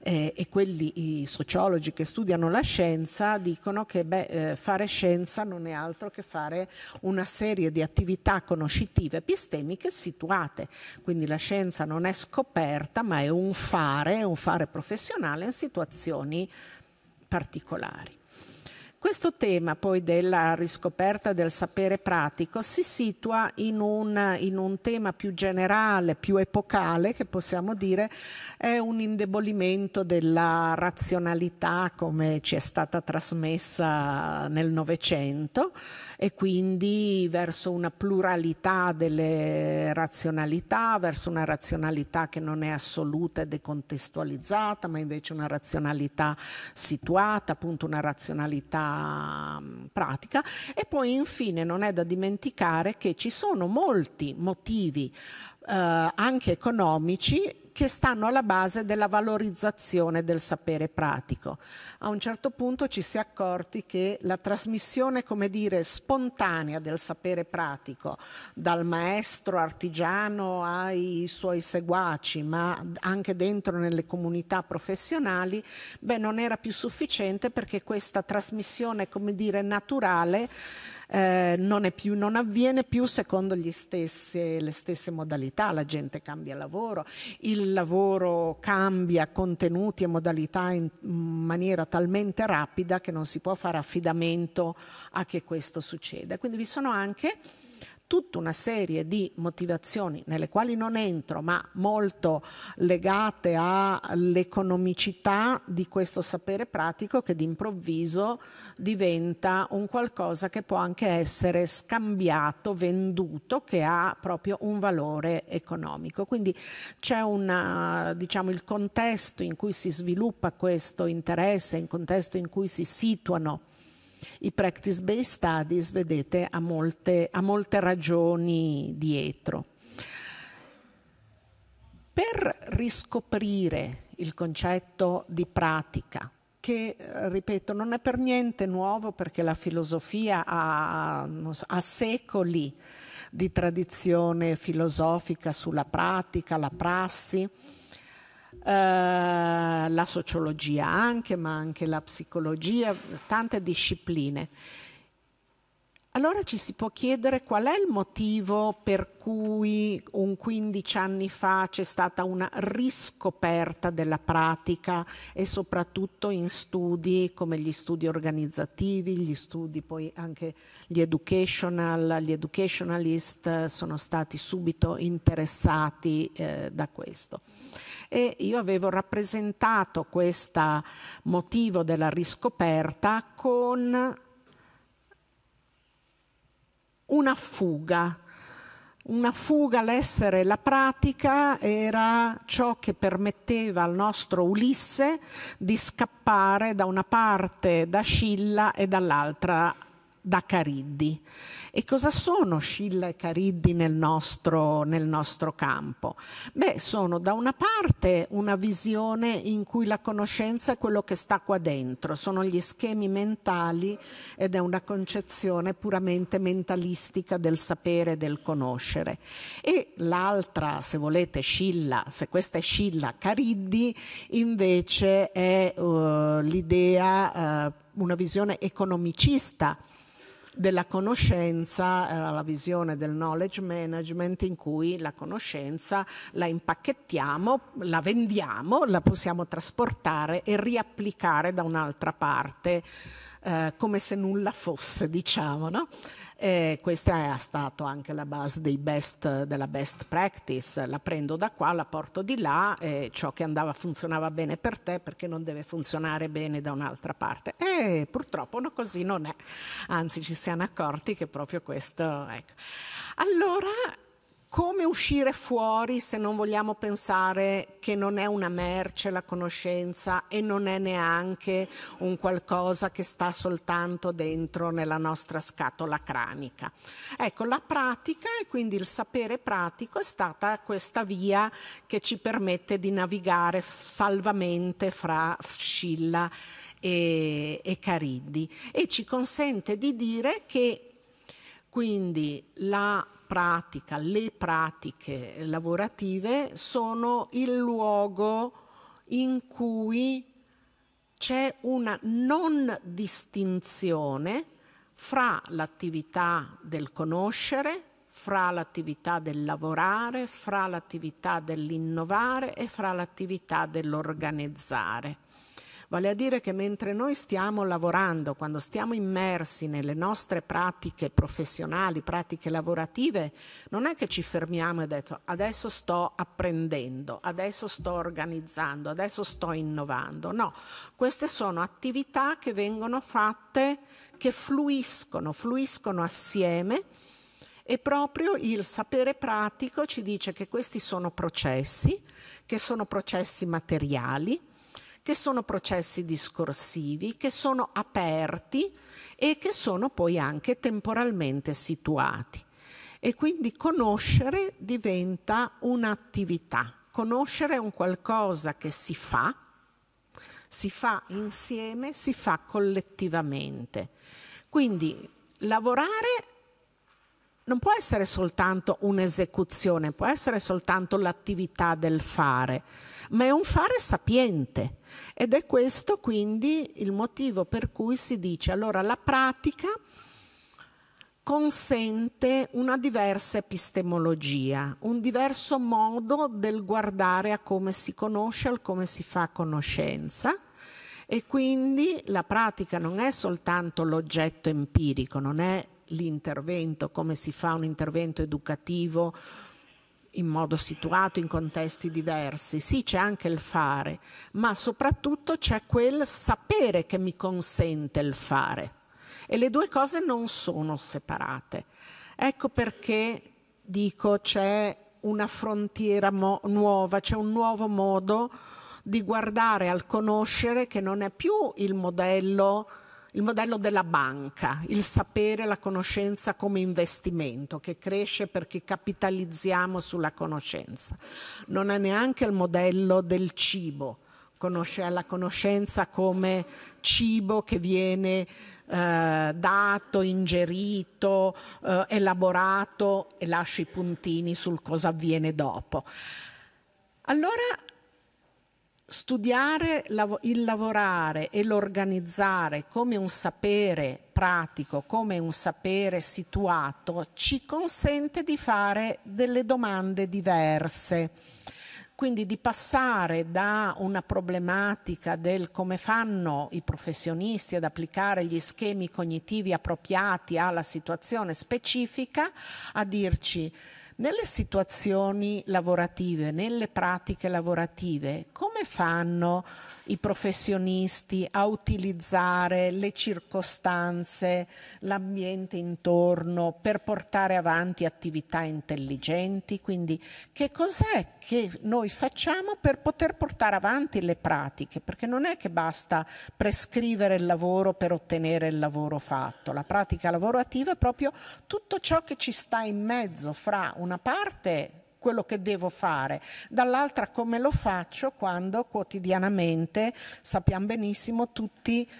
eh, e quelli, i sociologi che studiano la scienza dicono che beh, eh, fare scienza non è altro che fare una serie di attività conoscitive epistemiche situate, quindi la scienza non è scoperta ma è un fare, un fare professionale in situazioni particolari. Questo tema poi della riscoperta del sapere pratico si situa in un, in un tema più generale, più epocale, che possiamo dire è un indebolimento della razionalità come ci è stata trasmessa nel Novecento e quindi verso una pluralità delle razionalità, verso una razionalità che non è assoluta e decontestualizzata, ma invece una razionalità situata, appunto una razionalità mm, pratica. E poi infine non è da dimenticare che ci sono molti motivi eh, anche economici che stanno alla base della valorizzazione del sapere pratico. A un certo punto ci si è accorti che la trasmissione, come dire, spontanea del sapere pratico dal maestro artigiano ai suoi seguaci, ma anche dentro nelle comunità professionali, beh, non era più sufficiente perché questa trasmissione, come dire, naturale eh, non, più, non, avviene più secondo stesse, le stesse modalità, la gente cambia lavoro, il lavoro cambia contenuti e modalità in maniera talmente rapida che non si può fare affidamento a che questo succeda. Quindi vi sono anche tutta una serie di motivazioni nelle quali non entro, ma molto legate all'economicità di questo sapere pratico che d'improvviso diventa un qualcosa che può anche essere scambiato, venduto, che ha proprio un valore economico. Quindi c'è una, diciamo, il contesto in cui si sviluppa questo interesse, il contesto in cui si situano i practice based studies, vedete, ha molte, ha molte ragioni dietro. Per riscoprire il concetto di pratica, che, eh, ripeto, non è per niente nuovo perché la filosofia ha, so, ha, secoli di tradizione filosofica sulla pratica, la prassi, eh, la sociologia anche, ma anche la psicologia, tante discipline. Allora ci si può chiedere qual è il motivo per cui un 15 anni fa c'è stata una riscoperta della pratica e soprattutto in studi come gli studi organizzativi, gli studi poi anche gli educational, gli educationalist sono stati subito interessati eh, da questo e io avevo rappresentato questo motivo della riscoperta con una fuga. Una fuga, l'essere, la pratica era ciò che permetteva al nostro Ulisse di scappare da una parte da Scilla e dall'altra da Cariddi. E cosa sono Scilla e Cariddi nel nostro, nel nostro campo? Beh, sono da una parte una visione in cui la conoscenza è quello che sta qua dentro, sono gli schemi mentali ed è una concezione puramente mentalistica del sapere e del conoscere. E l'altra, se volete, Scilla, se questa è Scilla, Cariddi invece è uh, l'idea, uh, una visione economicista della conoscenza, era la visione del knowledge management in cui la conoscenza la impacchettiamo, la vendiamo, la possiamo trasportare e riapplicare da un'altra parte eh, come se nulla fosse, diciamo. No? E questa è stata anche la base best, della best practice, la prendo da qua, la porto di là e ciò che andava funzionava bene per te perché non deve funzionare bene da un'altra parte. E purtroppo no, così non è, anzi ci siamo accorti che proprio questo... Ecco. Allora come uscire fuori se non vogliamo pensare che non è una merce la conoscenza e non è neanche un qualcosa che sta soltanto dentro nella nostra scatola cranica. Ecco, la pratica e quindi il sapere pratico è stata questa via che ci permette di navigare salvamente fra Scilla e, e Cariddi e ci consente di dire che quindi la pratica, le pratiche lavorative sono il luogo in cui c'è una non distinzione fra l'attività del conoscere, fra l'attività del lavorare, fra l'attività dell'innovare e fra l'attività dell'organizzare. Vale a dire che mentre noi stiamo lavorando, quando stiamo immersi nelle nostre pratiche professionali, pratiche lavorative, non è che ci fermiamo e detto adesso sto apprendendo, adesso sto organizzando, adesso sto innovando. No, queste sono attività che vengono fatte, che fluiscono, fluiscono assieme. E proprio il sapere pratico ci dice che questi sono processi, che sono processi materiali, che sono processi discorsivi, che sono aperti e che sono poi anche temporalmente situati. E quindi conoscere diventa un'attività, conoscere è un qualcosa che si fa, si fa insieme, si fa collettivamente. Quindi lavorare non può essere soltanto un'esecuzione, può essere soltanto l'attività del fare, ma è un fare sapiente. Ed è questo quindi il motivo per cui si dice allora la pratica consente una diversa epistemologia, un diverso modo del guardare a come si conosce, al come si fa conoscenza e quindi la pratica non è soltanto l'oggetto empirico, non è l'intervento, come si fa un intervento educativo in modo situato, in contesti diversi. Sì, c'è anche il fare, ma soprattutto c'è quel sapere che mi consente il fare. E le due cose non sono separate. Ecco perché dico c'è una frontiera nuova, c'è un nuovo modo di guardare al conoscere che non è più il modello il modello della banca, il sapere, la conoscenza come investimento che cresce perché capitalizziamo sulla conoscenza. Non è neanche il modello del cibo, conosce la conoscenza come cibo che viene eh, dato, ingerito, eh, elaborato e lascio i puntini sul cosa avviene dopo. Allora Studiare il lavorare e l'organizzare come un sapere pratico, come un sapere situato, ci consente di fare delle domande diverse. Quindi di passare da una problematica del come fanno i professionisti ad applicare gli schemi cognitivi appropriati alla situazione specifica a dirci nelle situazioni lavorative, nelle pratiche lavorative, come fanno i professionisti a utilizzare le circostanze, l'ambiente intorno per portare avanti attività intelligenti. Quindi che cos'è che noi facciamo per poter portare avanti le pratiche? Perché non è che basta prescrivere il lavoro per ottenere il lavoro fatto. La pratica lavorativa è proprio tutto ciò che ci sta in mezzo fra una parte quello che devo fare, dall'altra come lo faccio quando quotidianamente sappiamo benissimo tutti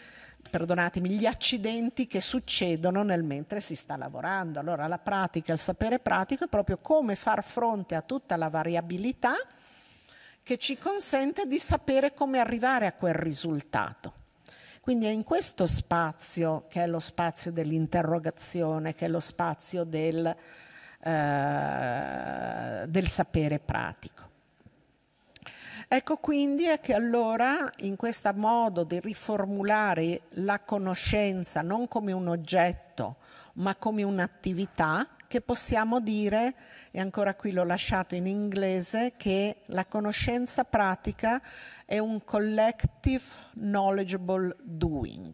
perdonatemi, gli accidenti che succedono nel mentre si sta lavorando. Allora la pratica, il sapere pratico è proprio come far fronte a tutta la variabilità che ci consente di sapere come arrivare a quel risultato. Quindi è in questo spazio che è lo spazio dell'interrogazione, che è lo spazio del eh, del sapere pratico. Ecco quindi è che allora in questo modo di riformulare la conoscenza non come un oggetto ma come un'attività che possiamo dire, e ancora qui l'ho lasciato in inglese, che la conoscenza pratica è un collective knowledgeable doing.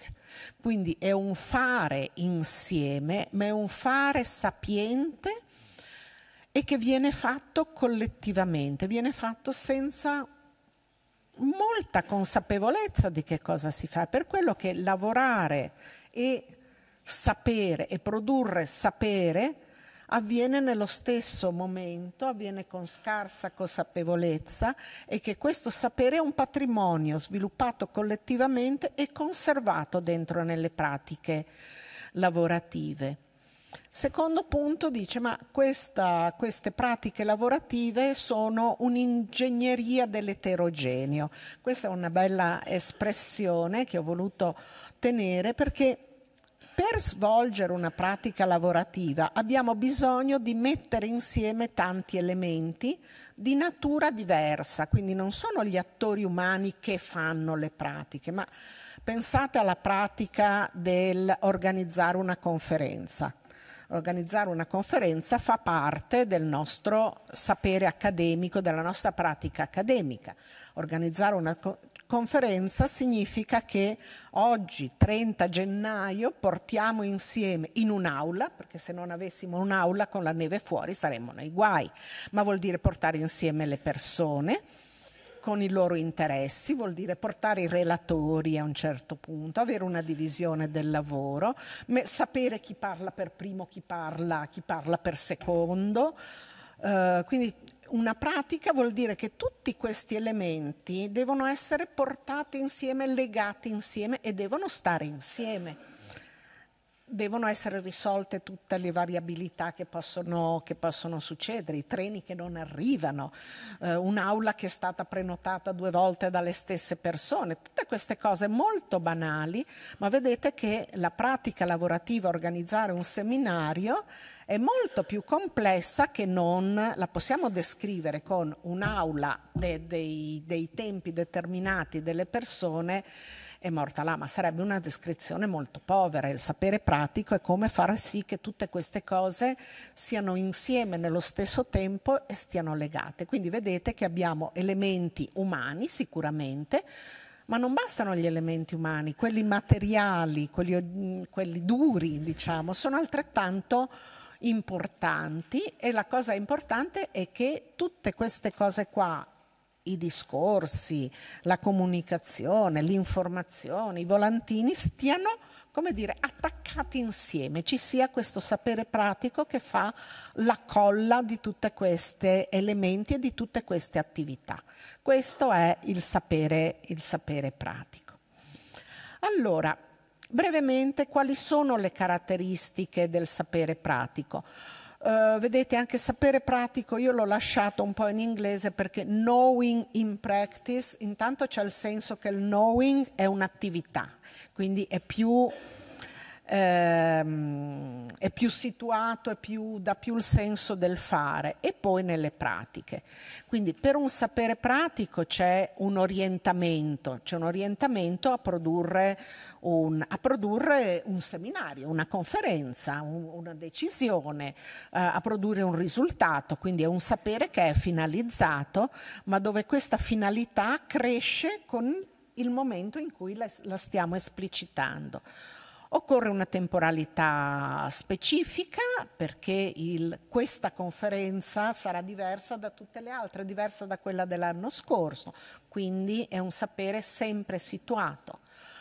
Quindi è un fare insieme, ma è un fare sapiente e che viene fatto collettivamente, viene fatto senza molta consapevolezza di che cosa si fa, per quello che lavorare e sapere e produrre sapere avviene nello stesso momento, avviene con scarsa consapevolezza e che questo sapere è un patrimonio sviluppato collettivamente e conservato dentro nelle pratiche lavorative. Secondo punto dice, ma questa, queste pratiche lavorative sono un'ingegneria dell'eterogeneo. Questa è una bella espressione che ho voluto tenere perché per svolgere una pratica lavorativa abbiamo bisogno di mettere insieme tanti elementi di natura diversa, quindi non sono gli attori umani che fanno le pratiche, ma pensate alla pratica dell'organizzare una conferenza organizzare una conferenza fa parte del nostro sapere accademico, della nostra pratica accademica. Organizzare una conferenza significa che oggi, 30 gennaio, portiamo insieme in un'aula, perché se non avessimo un'aula con la neve fuori saremmo nei guai, ma vuol dire portare insieme le persone, con i loro interessi, vuol dire portare i relatori a un certo punto, avere una divisione del lavoro, sapere chi parla per primo, chi parla, chi parla per secondo. Uh, quindi una pratica vuol dire che tutti questi elementi devono essere portati insieme, legati insieme e devono stare insieme devono essere risolte tutte le variabilità che possono, che possono succedere, i treni che non arrivano, eh, un'aula che è stata prenotata due volte dalle stesse persone, tutte queste cose molto banali, ma vedete che la pratica lavorativa, organizzare un seminario, è molto più complessa che non la possiamo descrivere con un'aula de, dei, dei tempi determinati delle persone è morta là, ma sarebbe una descrizione molto povera. Il sapere pratico è come far sì che tutte queste cose siano insieme nello stesso tempo e stiano legate. Quindi vedete che abbiamo elementi umani sicuramente, ma non bastano gli elementi umani, quelli materiali, quelli, quelli duri, diciamo, sono altrettanto importanti e la cosa importante è che tutte queste cose qua i discorsi, la comunicazione, l'informazione, i volantini stiano come dire, attaccati insieme, ci sia questo sapere pratico che fa la colla di tutti questi elementi e di tutte queste attività. Questo è il sapere, il sapere pratico. Allora, brevemente, quali sono le caratteristiche del sapere pratico? Eh, vedete anche sapere pratico, io l'ho lasciato un po' in inglese perché knowing in practice, intanto c'è il senso che il knowing è un'attività, quindi è più ehm, è più situato, è più, dà più il senso del fare e poi nelle pratiche. Quindi per un sapere pratico c'è un orientamento, c'è un orientamento a produrre un, a produrre un seminario, una conferenza, un, una decisione, eh, a produrre un risultato, quindi è un sapere che è finalizzato, ma dove questa finalità cresce con il momento in cui la, la stiamo esplicitando. Occorre una temporalità specifica perché il, questa conferenza sarà diversa da tutte le altre, diversa da quella dell'anno scorso, quindi è un sapere sempre situato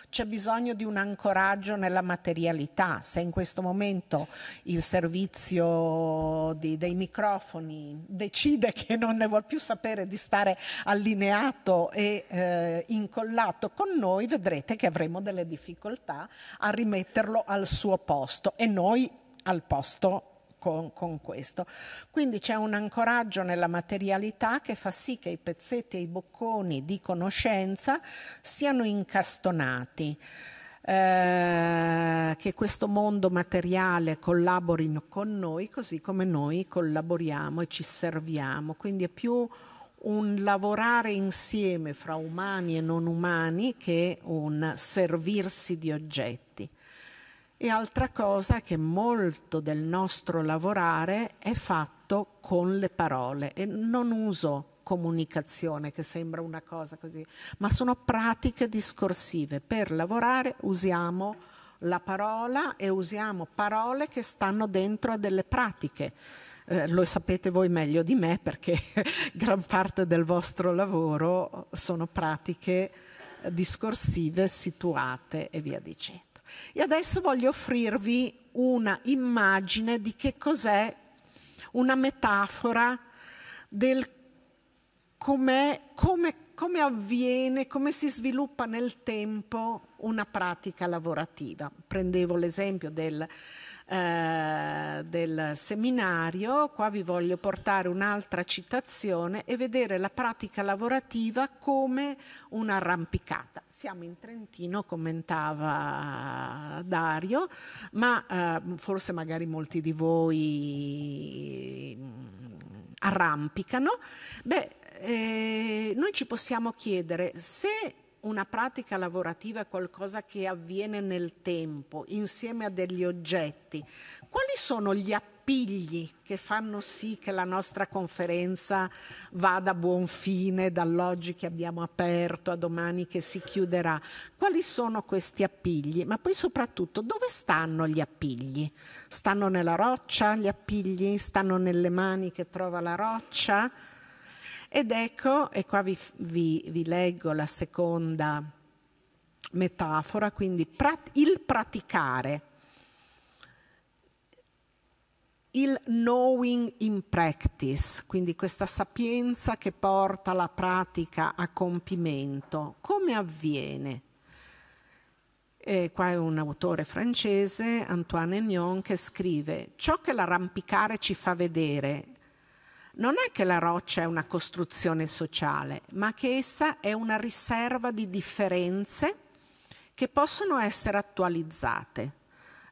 c'è bisogno di un ancoraggio nella materialità. Se in questo momento il servizio di, dei microfoni decide che non ne vuol più sapere di stare allineato e eh, incollato con noi, vedrete che avremo delle difficoltà a rimetterlo al suo posto e noi al posto con, con questo. Quindi c'è un ancoraggio nella materialità che fa sì che i pezzetti e i bocconi di conoscenza siano incastonati. Eh, che questo mondo materiale collabori con noi così come noi collaboriamo e ci serviamo. Quindi è più un lavorare insieme fra umani e non umani che un servirsi di oggetti. E altra cosa che molto del nostro lavorare è fatto con le parole e non uso comunicazione che sembra una cosa così, ma sono pratiche discorsive. Per lavorare usiamo la parola e usiamo parole che stanno dentro a delle pratiche. Eh, lo sapete voi meglio di me perché *laughs* gran parte del vostro lavoro sono pratiche discorsive situate e via dicendo. E adesso voglio offrirvi una immagine di che cos'è una metafora del come, come avviene, come si sviluppa nel tempo una pratica lavorativa. Prendevo l'esempio del eh, del seminario, qua vi voglio portare un'altra citazione e vedere la pratica lavorativa come un'arrampicata. Siamo in Trentino, commentava Dario, ma eh, forse magari molti di voi mm, arrampicano. Beh, eh, noi ci possiamo chiedere se una pratica lavorativa è qualcosa che avviene nel tempo, insieme a degli oggetti. Quali sono gli appigli che fanno sì che la nostra conferenza vada a buon fine dall'oggi che abbiamo aperto a domani che si chiuderà? Quali sono questi appigli? Ma poi soprattutto dove stanno gli appigli? Stanno nella roccia gli appigli? Stanno nelle mani che trova la roccia? Ed ecco, e qua vi, vi, vi leggo la seconda metafora, quindi prat il praticare, il knowing in practice, quindi questa sapienza che porta la pratica a compimento. Come avviene? E eh, qua è un autore francese, Antoine Aignon, che scrive ciò che l'arrampicare ci fa vedere non è che la roccia è una costruzione sociale, ma che essa è una riserva di differenze che possono essere attualizzate.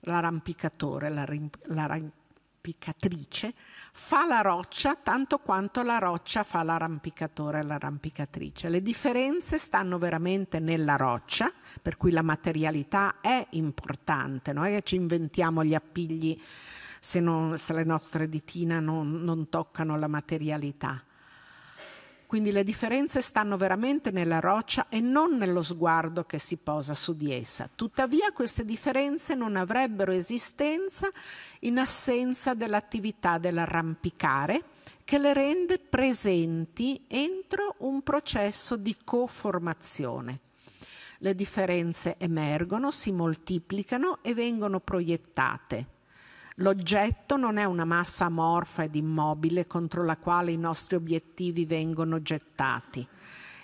L'arrampicatore, l'arrampicatrice, fa la roccia tanto quanto la roccia fa l'arrampicatore e l'arrampicatrice. Le differenze stanno veramente nella roccia, per cui la materialità è importante, non è che ci inventiamo gli appigli se, non, se le nostre ditina non, non toccano la materialità. Quindi le differenze stanno veramente nella roccia e non nello sguardo che si posa su di essa. Tuttavia queste differenze non avrebbero esistenza in assenza dell'attività dell'arrampicare che le rende presenti entro un processo di coformazione. Le differenze emergono, si moltiplicano e vengono proiettate L'oggetto non è una massa amorfa ed immobile contro la quale i nostri obiettivi vengono gettati.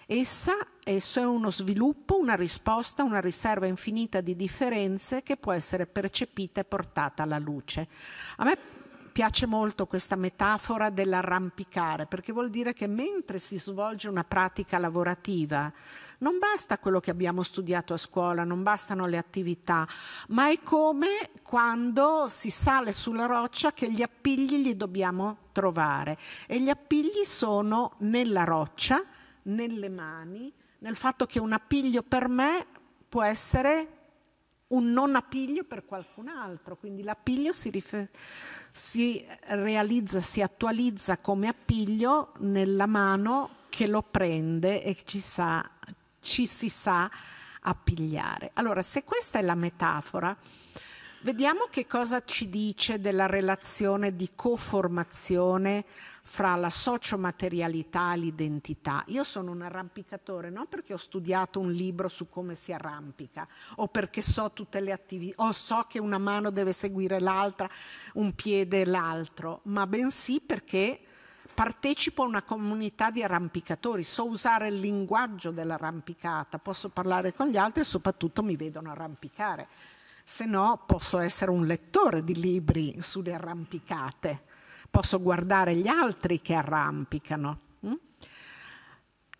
Essa, esso è uno sviluppo, una risposta, una riserva infinita di differenze che può essere percepita e portata alla luce. A me piace molto questa metafora dell'arrampicare perché vuol dire che mentre si svolge una pratica lavorativa, non basta quello che abbiamo studiato a scuola, non bastano le attività, ma è come quando si sale sulla roccia che gli appigli li dobbiamo trovare e gli appigli sono nella roccia, nelle mani, nel fatto che un appiglio per me può essere un non appiglio per qualcun altro, quindi l'appiglio si, si realizza, si attualizza come appiglio nella mano che lo prende e ci sa ci si sa appigliare. Allora, se questa è la metafora, vediamo che cosa ci dice della relazione di coformazione fra la sociomaterialità e l'identità. Io sono un arrampicatore non perché ho studiato un libro su come si arrampica o perché so tutte le attività o so che una mano deve seguire l'altra, un piede l'altro, ma bensì perché partecipo a una comunità di arrampicatori, so usare il linguaggio dell'arrampicata, posso parlare con gli altri e soprattutto mi vedono arrampicare. Se no posso essere un lettore di libri sulle arrampicate, posso guardare gli altri che arrampicano. Mm?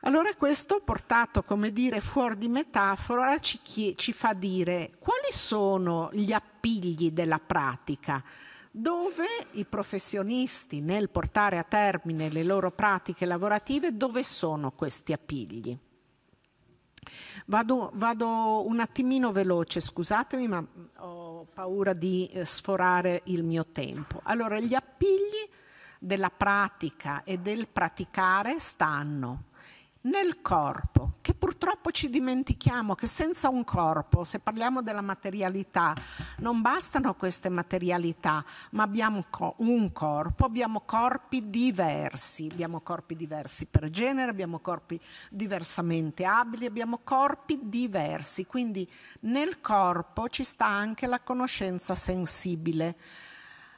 Allora questo portato, come dire, fuori di metafora ci, ci fa dire quali sono gli appigli della pratica dove i professionisti nel portare a termine le loro pratiche lavorative, dove sono questi appigli? Vado, vado un attimino veloce, scusatemi, ma mm, ho paura di eh, sforare il mio tempo. Allora, gli appigli della pratica e del praticare stanno nel corpo, che purtroppo ci dimentichiamo che senza un corpo, se parliamo della materialità, non bastano queste materialità, ma abbiamo un corpo, abbiamo corpi diversi, abbiamo corpi diversi per genere, abbiamo corpi diversamente abili, abbiamo corpi diversi, quindi nel corpo ci sta anche la conoscenza sensibile.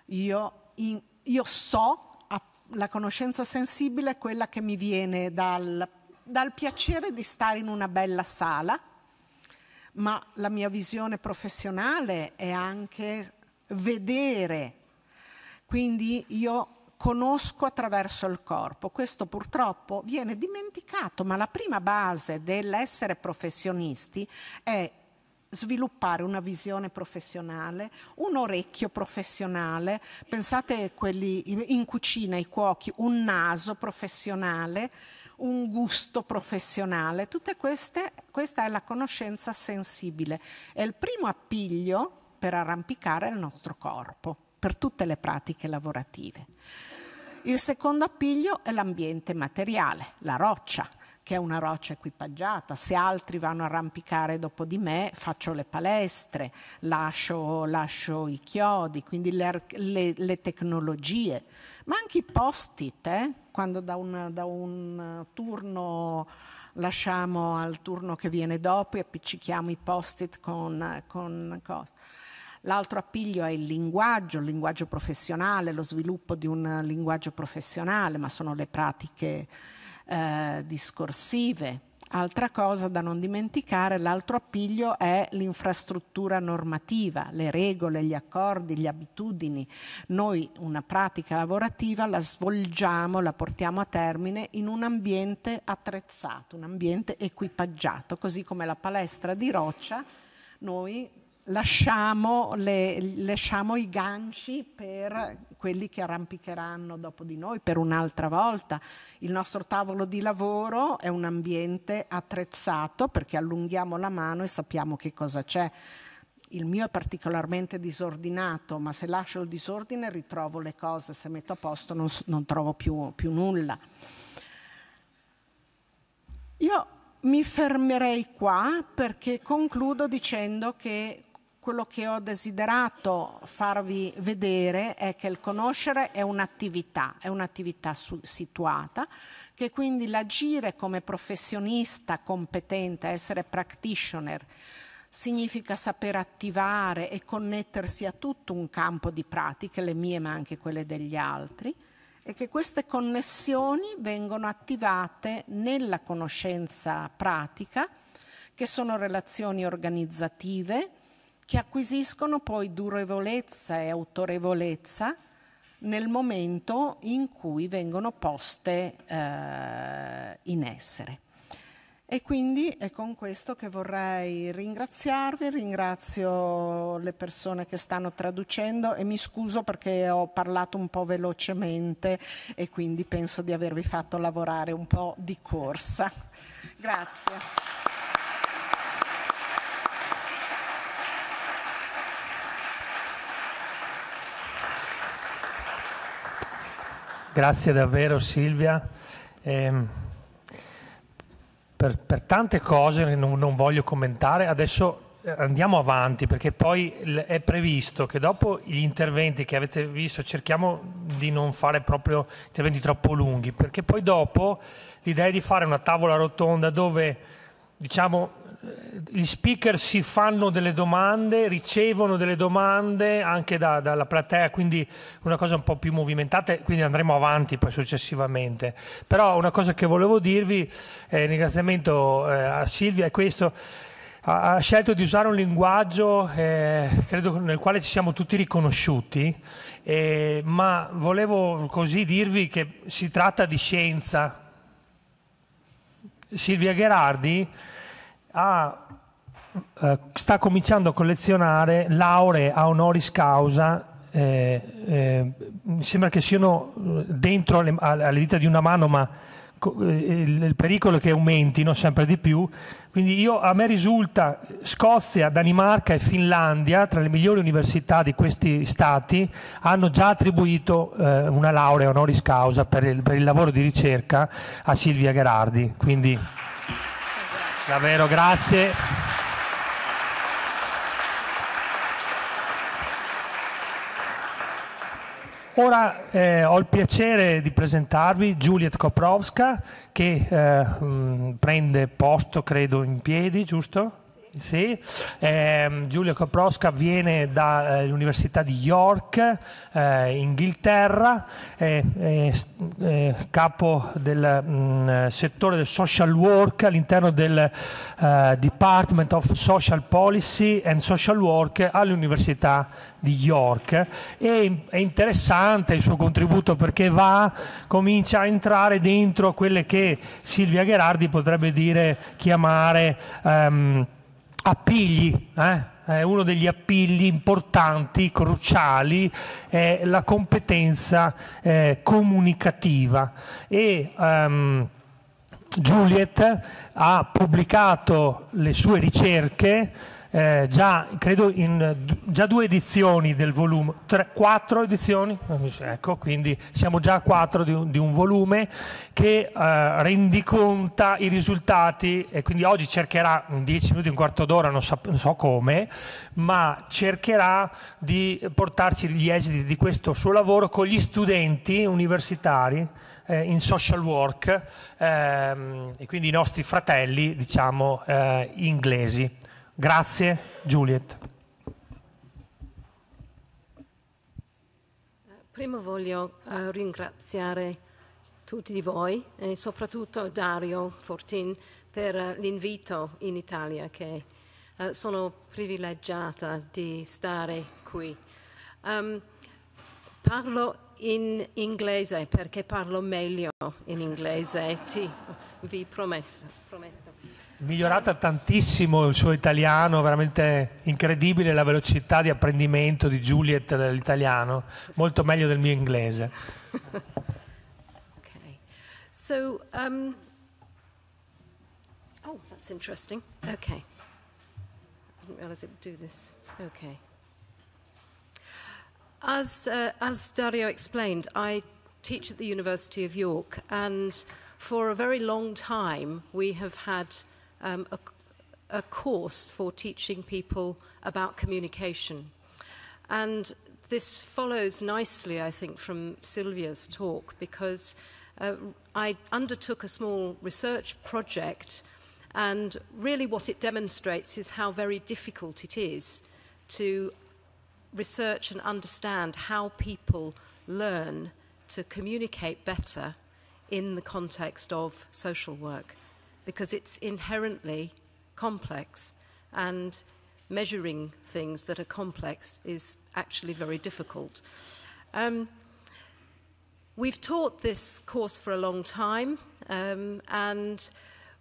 Io, in, io so la conoscenza sensibile è quella che mi viene dal dal piacere di stare in una bella sala, ma la mia visione professionale è anche vedere. Quindi io conosco attraverso il corpo. Questo purtroppo viene dimenticato, ma la prima base dell'essere professionisti è sviluppare una visione professionale, un orecchio professionale, pensate quelli in cucina, i cuochi, un naso professionale, un gusto professionale. Tutte queste, questa è la conoscenza sensibile, è il primo appiglio per arrampicare il nostro corpo, per tutte le pratiche lavorative. Il secondo appiglio è l'ambiente materiale, la roccia, che è una roccia equipaggiata. Se altri vanno a arrampicare dopo di me, faccio le palestre, lascio, lascio i chiodi, quindi le, le, le tecnologie, ma anche i post-it, eh? quando da un, da un eh, turno lasciamo al turno che viene dopo e appiccichiamo i post-it con, con cose. L'altro appiglio è il linguaggio, il linguaggio professionale, lo sviluppo di un linguaggio professionale, ma sono le pratiche eh, discorsive. Altra cosa da non dimenticare, l'altro appiglio è l'infrastruttura normativa, le regole, gli accordi, le abitudini. Noi una pratica lavorativa la svolgiamo, la portiamo a termine in un ambiente attrezzato, un ambiente equipaggiato, così come la palestra di roccia noi lasciamo, le, lasciamo i ganci per quelli che arrampicheranno dopo di noi per un'altra volta. Il nostro tavolo di lavoro è un ambiente attrezzato perché allunghiamo la mano e sappiamo che cosa c'è. Il mio è particolarmente disordinato, ma se lascio il disordine ritrovo le cose, se metto a posto non, non trovo più, più nulla. Io mi fermerei qua perché concludo dicendo che quello che ho desiderato farvi vedere è che il conoscere è un'attività, è un'attività situata, che quindi l'agire come professionista competente, essere practitioner, significa saper attivare e connettersi a tutto un campo di pratiche, le mie ma anche quelle degli altri, e che queste connessioni vengono attivate nella conoscenza pratica, che sono relazioni organizzative, che acquisiscono poi durevolezza e autorevolezza nel momento in cui vengono poste eh, in essere. E quindi è con questo che vorrei ringraziarvi, ringrazio le persone che stanno traducendo e mi scuso perché ho parlato un po' velocemente e quindi penso di avervi fatto lavorare un po' di corsa. Grazie. Grazie davvero Silvia. Eh, per, per, tante cose non, non, voglio commentare, adesso eh, andiamo avanti perché poi è previsto che dopo gli interventi che avete visto cerchiamo di non fare proprio interventi troppo lunghi perché poi dopo l'idea è di fare una tavola rotonda dove diciamo gli speaker si fanno delle domande, ricevono delle domande anche da, dalla platea, quindi una cosa un po' più movimentata, quindi andremo avanti poi successivamente. Però una cosa che volevo dirvi, eh, ringraziamento eh, a Silvia, è questo. Ha, ha scelto di usare un linguaggio eh, credo nel quale ci siamo tutti riconosciuti, eh, ma volevo così dirvi che si tratta di scienza. Silvia Gherardi ha, eh, sta cominciando a collezionare lauree a honoris causa eh, eh, mi sembra che siano dentro alle, alle, dita di una mano, ma eh, il, il pericolo è che aumentino sempre di più. Quindi io, a me risulta Scozia, Danimarca e Finlandia, tra le migliori università di questi stati, hanno già attribuito eh, una laurea honoris causa per il, per il lavoro di ricerca a Silvia Gherardi. Quindi... Davvero, grazie. Ora eh, ho il piacere di presentarvi Juliet Koprovska che eh, mh, prende posto, credo, in piedi, giusto? sì. Eh, Giulio Koprowska viene dall'Università eh, di York, eh, Inghilterra, eh, capo del mh, mm, settore del social work all'interno del uh, Department of Social Policy and Social Work all'Università di York. E, è interessante il suo contributo perché va, comincia a entrare dentro quelle che Silvia Gherardi potrebbe dire chiamare... Um, appigli, eh? uno degli appigli importanti, cruciali, è la competenza eh, comunicativa. E, um, Juliet ha pubblicato le sue ricerche eh, già, credo in, già due edizioni del volume, tre, quattro edizioni, ecco, quindi siamo già a quattro di un, di un volume che eh, rendiconta i risultati e quindi oggi cercherà, in dieci minuti, un quarto d'ora, non, so, non so come, ma cercherà di portarci gli esiti di questo suo lavoro con gli studenti universitari eh, in social work ehm, e quindi i nostri fratelli, diciamo, eh, inglesi. Grazie Juliet. Prima voglio uh, ringraziare tutti di voi e soprattutto Dario Fortin per uh, l'invito in Italia che uh, sono privilegiata di stare qui. Um, parlo in inglese perché parlo meglio in inglese, ti, vi promesso migliorata tantissimo il suo italiano, veramente incredibile la velocità di apprendimento di Juliet dell'italiano, molto meglio del mio inglese. okay. So um... Oh, that's interesting. Okay. I didn't realize it would do this. Okay. As, uh, as Dario explained, I teach at the University of York, and for a very long time we have had um, a, a course for teaching people about communication. And this follows nicely, I think, from Sylvia's talk because uh, I undertook a small research project, and really what it demonstrates is how very difficult it is to research and understand how people learn to communicate better in the context of social work because it's inherently complex and measuring things that are complex is actually very difficult. Um, we've taught this course for a long time um, and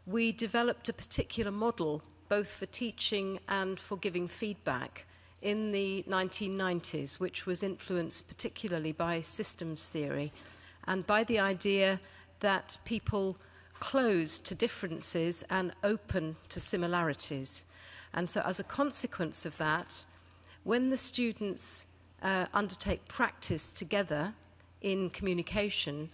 we developed a particular model both for teaching and for giving feedback in the 1990s, which was influenced particularly by systems theory and by the idea that people closed to differences and open to similarities. And so, as a consequence of that, when the students uh, undertake practice together in communication,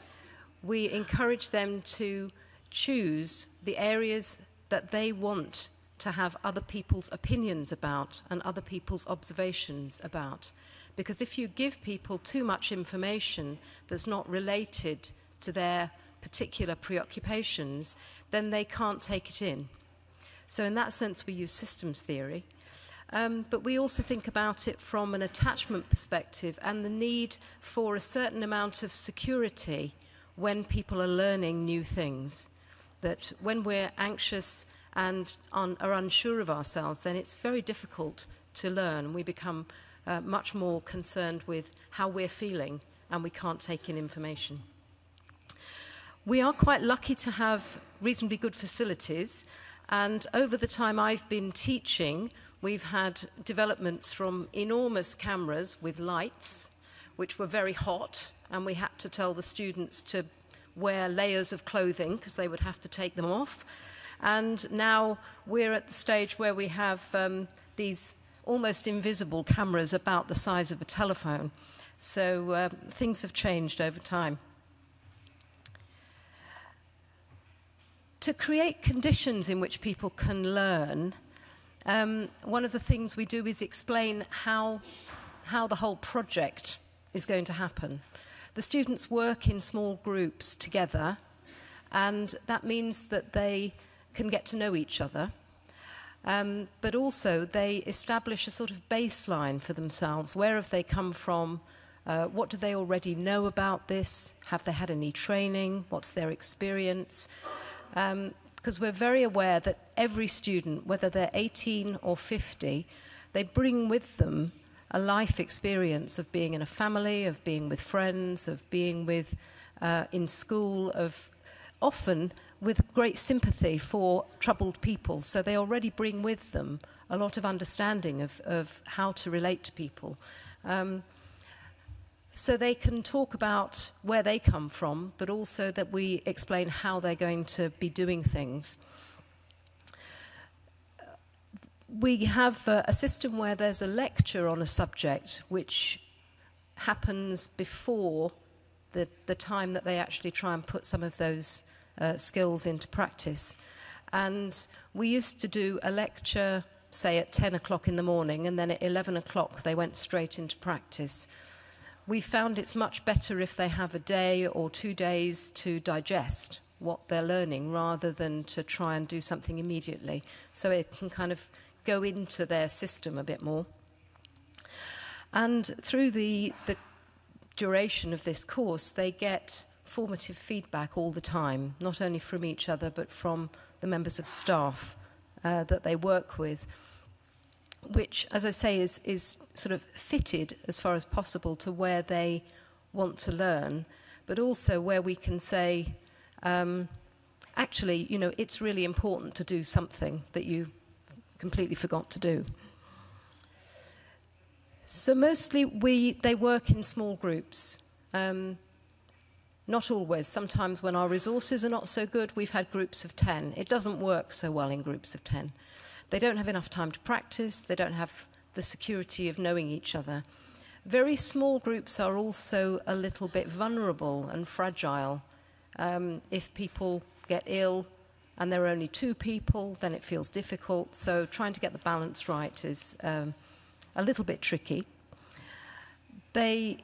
we encourage them to choose the areas that they want to have other people's opinions about and other people's observations about. Because if you give people too much information that's not related to their particular preoccupations, then they can't take it in. So in that sense, we use systems theory. Um, but we also think about it from an attachment perspective and the need for a certain amount of security when people are learning new things. That when we're anxious and un are unsure of ourselves, then it's very difficult to learn. We become uh, much more concerned with how we're feeling and we can't take in information. We are quite lucky to have reasonably good facilities, and over the time I've been teaching, we've had developments from enormous cameras with lights, which were very hot, and we had to tell the students to wear layers of clothing because they would have to take them off. And now we're at the stage where we have um, these almost invisible cameras about the size of a telephone. So uh, things have changed over time. to create conditions in which people can learn, um, one of the things we do is explain how, how the whole project is going to happen. The students work in small groups together, and that means that they can get to know each other. Um, but also, they establish a sort of baseline for themselves. Where have they come from? Uh, what do they already know about this? Have they had any training? What's their experience? because um, we're very aware that every student, whether they're 18 or 50, they bring with them a life experience of being in a family, of being with friends, of being with uh, in school, of often with great sympathy for troubled people. So they already bring with them a lot of understanding of, of how to relate to people. Um, so they can talk about where they come from, but also that we explain how they're going to be doing things. We have a, system where there's a lecture on a subject which happens before the, the time that they actually try and put some of those uh, skills into practice. And we used to do a lecture, say, at 10 o'clock in the morning, and then at 11 o'clock they went straight into practice we found it's much better if they have a day or two days to digest what they're learning rather than to try and do something immediately. So it can kind of go into their system a bit more. And through the, the duration of this course, they get formative feedback all the time, not only from each other, but from the members of staff uh, that they work with which, as I say, is, is sort of fitted as far as possible to where they want to learn, but also where we can say, um, actually, you know, it's really important to do something that you completely forgot to do. So mostly we, they work in small groups. Um, not always. Sometimes when our resources are not so good, we've had groups of 10. It doesn't work so well in groups of 10. They don't have enough time to practice, they don't have the security of knowing each other. Very small groups are also a little bit vulnerable and fragile. Um, if people get ill and there are only two people, then it feels difficult. So trying to get the balance right is um, a little bit tricky. They,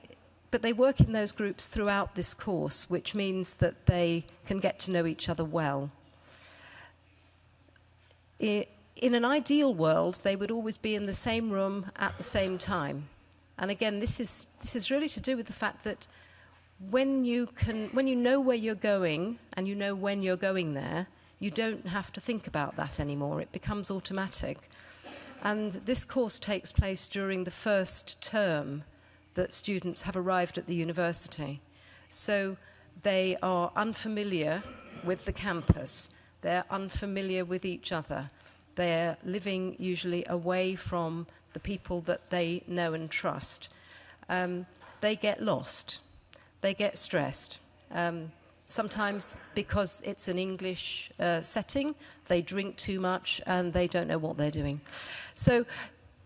but they work in those groups throughout this course, which means that they can get to know each other well. It, in an ideal world, they would always be in the same room at the same time. And again, this is, this is really to do with the fact that when you, can, when you know where you're going and you know when you're going there, you don't have to think about that anymore. It becomes automatic. And this course takes place during the first term that students have arrived at the university. So they are unfamiliar with the campus, they're unfamiliar with each other. They're living usually away from the people that they know and trust. Um, they get lost. They get stressed. Um, sometimes because it's an English uh, setting, they drink too much and they don't know what they're doing. So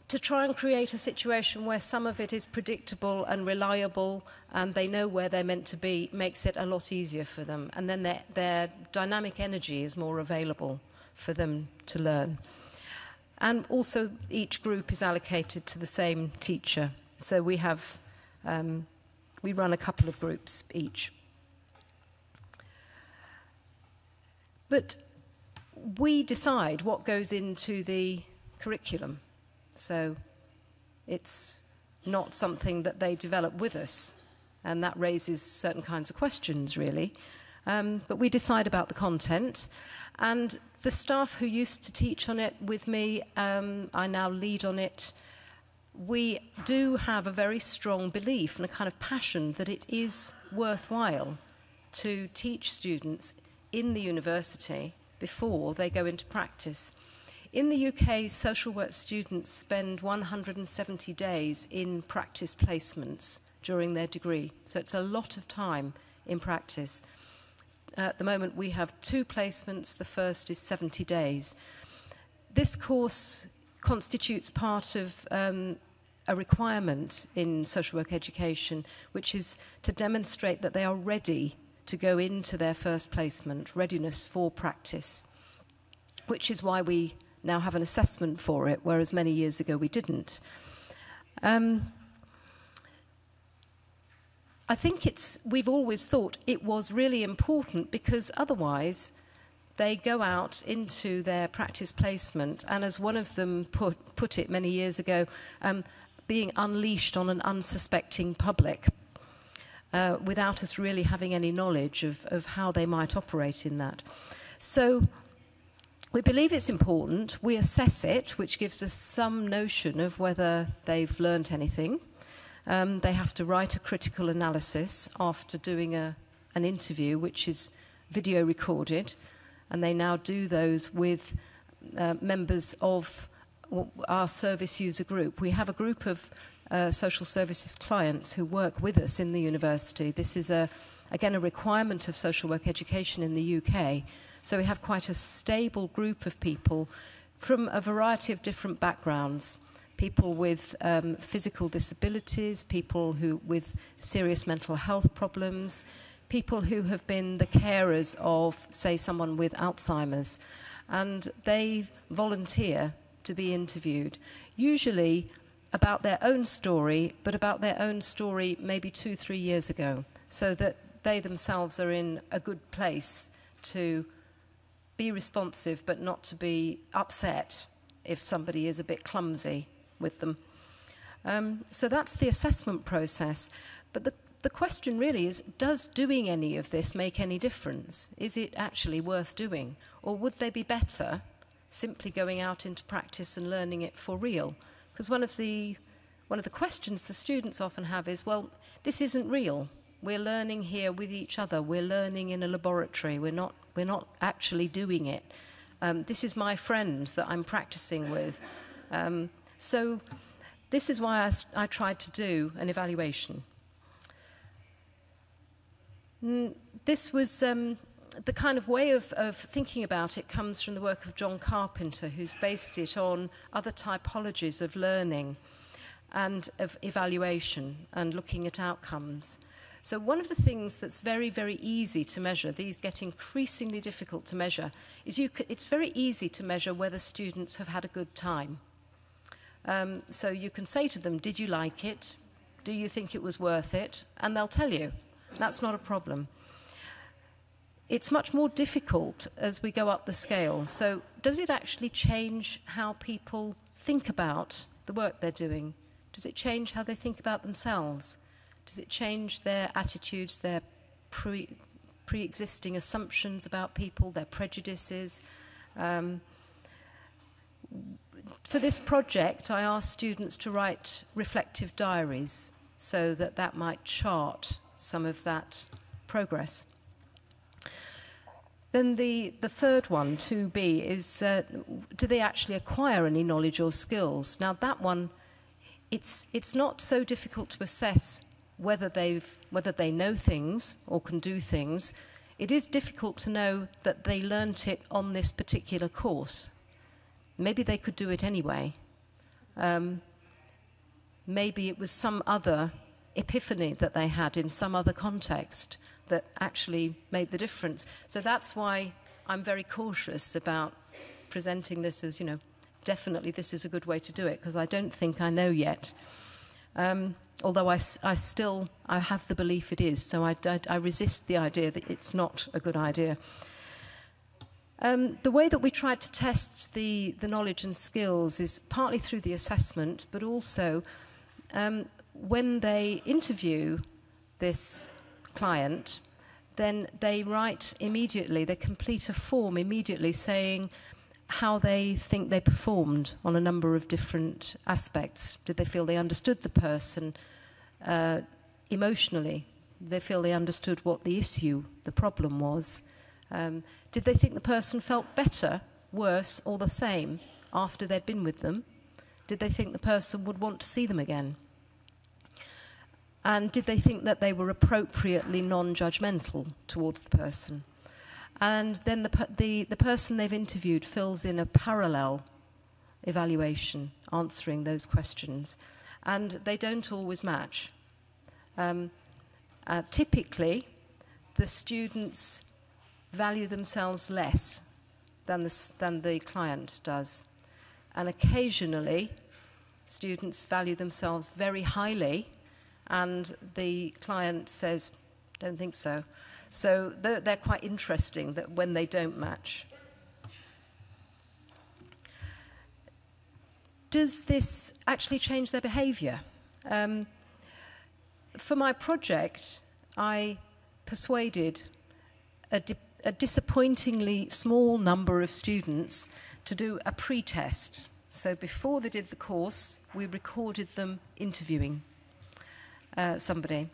to try and create a situation where some of it is predictable and reliable and they know where they're meant to be makes it a lot easier for them. And then their, their dynamic energy is more available for them to learn. And also, each group is allocated to the same teacher. So we have, um, we run a couple of groups each. But we decide what goes into the curriculum. So it's not something that they develop with us. And that raises certain kinds of questions, really. Um, but we decide about the content. And the staff who used to teach on it with me, um, I now lead on it. We do have a very strong belief and a kind of passion that it is worthwhile to teach students in the university before they go into practice. In the UK, social work students spend 170 days in practice placements during their degree, so it's a lot of time in practice at the moment we have two placements. The first is 70 days. This course constitutes part of um, a requirement in social work education, which is to demonstrate that they are ready to go into their first placement, readiness for practice, which is why we now have an assessment for it, whereas many years ago we didn't. Um, I think it's, we've always thought it was really important because otherwise they go out into their practice placement and as one of them put, put it many years ago, um, being unleashed on an unsuspecting public uh, without us really having any knowledge of, of how they might operate in that. So we believe it's important. We assess it, which gives us some notion of whether they've learnt anything. Um, they have to write a critical analysis after doing a, an interview, which is video recorded, and they now do those with uh, members of our service user group. We have a group of uh, social services clients who work with us in the university. This is, a, again, a requirement of social work education in the UK. So we have quite a stable group of people from a variety of different backgrounds people with um, physical disabilities, people who, with serious mental health problems, people who have been the carers of, say, someone with Alzheimer's. And they volunteer to be interviewed, usually about their own story, but about their own story maybe two, three years ago, so that they themselves are in a good place to be responsive but not to be upset if somebody is a bit clumsy with them. Um, so that's the assessment process. But the, the question really is, does doing any of this make any difference? Is it actually worth doing? Or would they be better simply going out into practice and learning it for real? Because one of the one of the questions the students often have is, well, this isn't real. We're learning here with each other. We're learning in a laboratory. We're not, we're not actually doing it. Um, this is my friend that I'm practicing with. Um, so this is why I, I tried to do an evaluation. This was um, the kind of way of, of thinking about it comes from the work of John Carpenter, who's based it on other typologies of learning and of evaluation and looking at outcomes. So one of the things that's very, very easy to measure, these get increasingly difficult to measure, is you it's very easy to measure whether students have had a good time. Um, so you can say to them, Did you like it? Do you think it was worth it? And they'll tell you. That's not a problem. It's much more difficult as we go up the scale. So, does it actually change how people think about the work they're doing? Does it change how they think about themselves? Does it change their attitudes, their pre existing assumptions about people, their prejudices? Um, for this project, I asked students to write reflective diaries so that that might chart some of that progress. Then the, the third one, 2B, is uh, do they actually acquire any knowledge or skills? Now, that one, it's, it's not so difficult to assess whether, they've, whether they know things or can do things. It is difficult to know that they learnt it on this particular course Maybe they could do it anyway. Um, maybe it was some other epiphany that they had in some other context that actually made the difference. So that's why I'm very cautious about presenting this as, you know, definitely this is a good way to do it, because I don't think I know yet. Um, although I, I still I have the belief it is, so I, I, I resist the idea that it's not a good idea. Um, the way that we tried to test the, the knowledge and skills is partly through the assessment, but also um, when they interview this client, then they write immediately, they complete a form immediately saying how they think they performed on a number of different aspects. Did they feel they understood the person uh, emotionally? Did they feel they understood what the issue, the problem was? Um, did they think the person felt better, worse, or the same after they'd been with them? Did they think the person would want to see them again? And did they think that they were appropriately non judgmental towards the person? And then the, the, the person they've interviewed fills in a parallel evaluation answering those questions. And they don't always match. Um, uh, typically, the students value themselves less than the, than the client does. And occasionally, students value themselves very highly, and the client says, don't think so. So they're, they're quite interesting that when they don't match. Does this actually change their behavior? Um, for my project, I persuaded a, a disappointingly small number of students to do a pre-test. So before they did the course, we recorded them interviewing uh, somebody.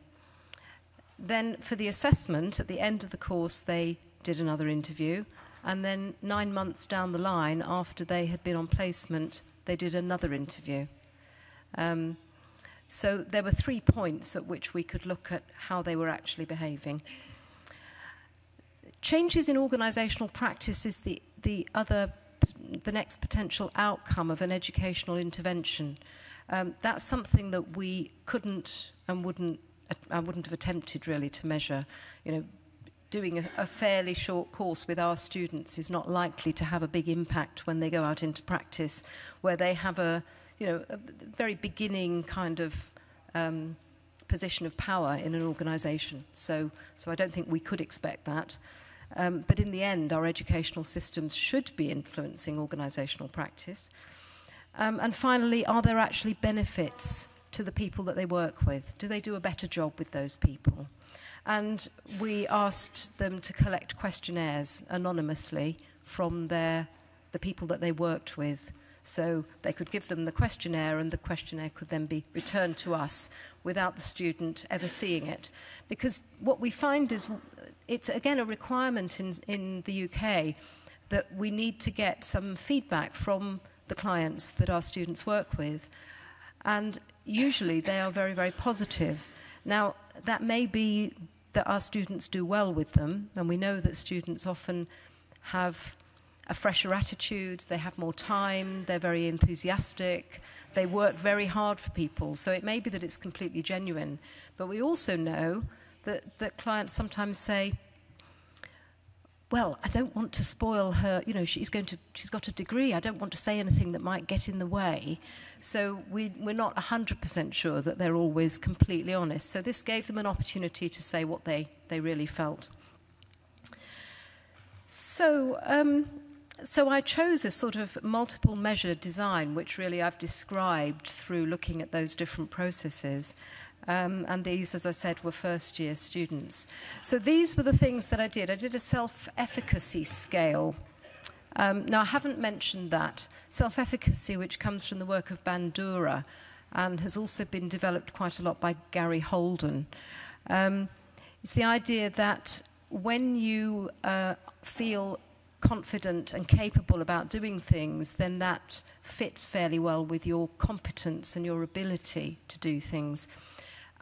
Then for the assessment, at the end of the course, they did another interview. And then nine months down the line, after they had been on placement, they did another interview. Um, so there were three points at which we could look at how they were actually behaving. Changes in organisational practice is the, the other, the next potential outcome of an educational intervention. Um, that's something that we couldn't and wouldn't, I wouldn't have attempted really to measure. You know, doing a, a fairly short course with our students is not likely to have a big impact when they go out into practice, where they have a, you know, a very beginning kind of um, position of power in an organisation. So, so I don't think we could expect that. Um, but in the end, our educational systems should be influencing organisational practice. Um, and finally, are there actually benefits to the people that they work with? Do they do a better job with those people? And we asked them to collect questionnaires anonymously from their, the people that they worked with. So they could give them the questionnaire, and the questionnaire could then be returned to us without the student ever seeing it. Because what we find is it's again a requirement in, in the UK that we need to get some feedback from the clients that our students work with. And usually they are very, very positive. Now, that may be that our students do well with them, and we know that students often have a fresher attitude, they have more time, they're very enthusiastic, they work very hard for people. So it may be that it's completely genuine. But we also know that, that clients sometimes say, well, I don't want to spoil her, you know, she's going to, she's got a degree, I don't want to say anything that might get in the way. So we, we're not 100% sure that they're always completely honest. So this gave them an opportunity to say what they, they really felt. So, um, so I chose a sort of multiple measure design, which really I've described through looking at those different processes. Um, and these, as I said, were first year students. So these were the things that I did. I did a self efficacy scale. Um, now, I haven't mentioned that. Self efficacy, which comes from the work of Bandura and um, has also been developed quite a lot by Gary Holden, um, the idea that when you uh, feel confident and capable about doing things, then that fits fairly well with your competence and your ability to do things.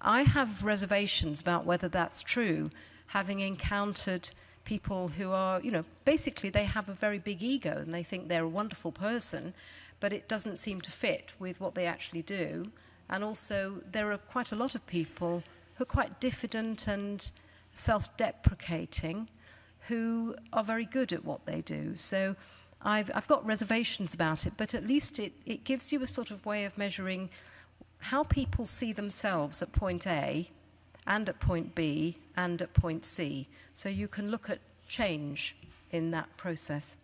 I have reservations about whether that's true, having encountered people who are, you know, basically they have a very big ego and they think they're a wonderful person, but it doesn't seem to fit with what they actually do. And also, there are quite a lot of people who are quite diffident and self deprecating who are very good at what they do. So I've, I've got reservations about it, but at least it, it gives you a sort of way of measuring how people see themselves at point A and at point B and at point C. So you can look at change in that process.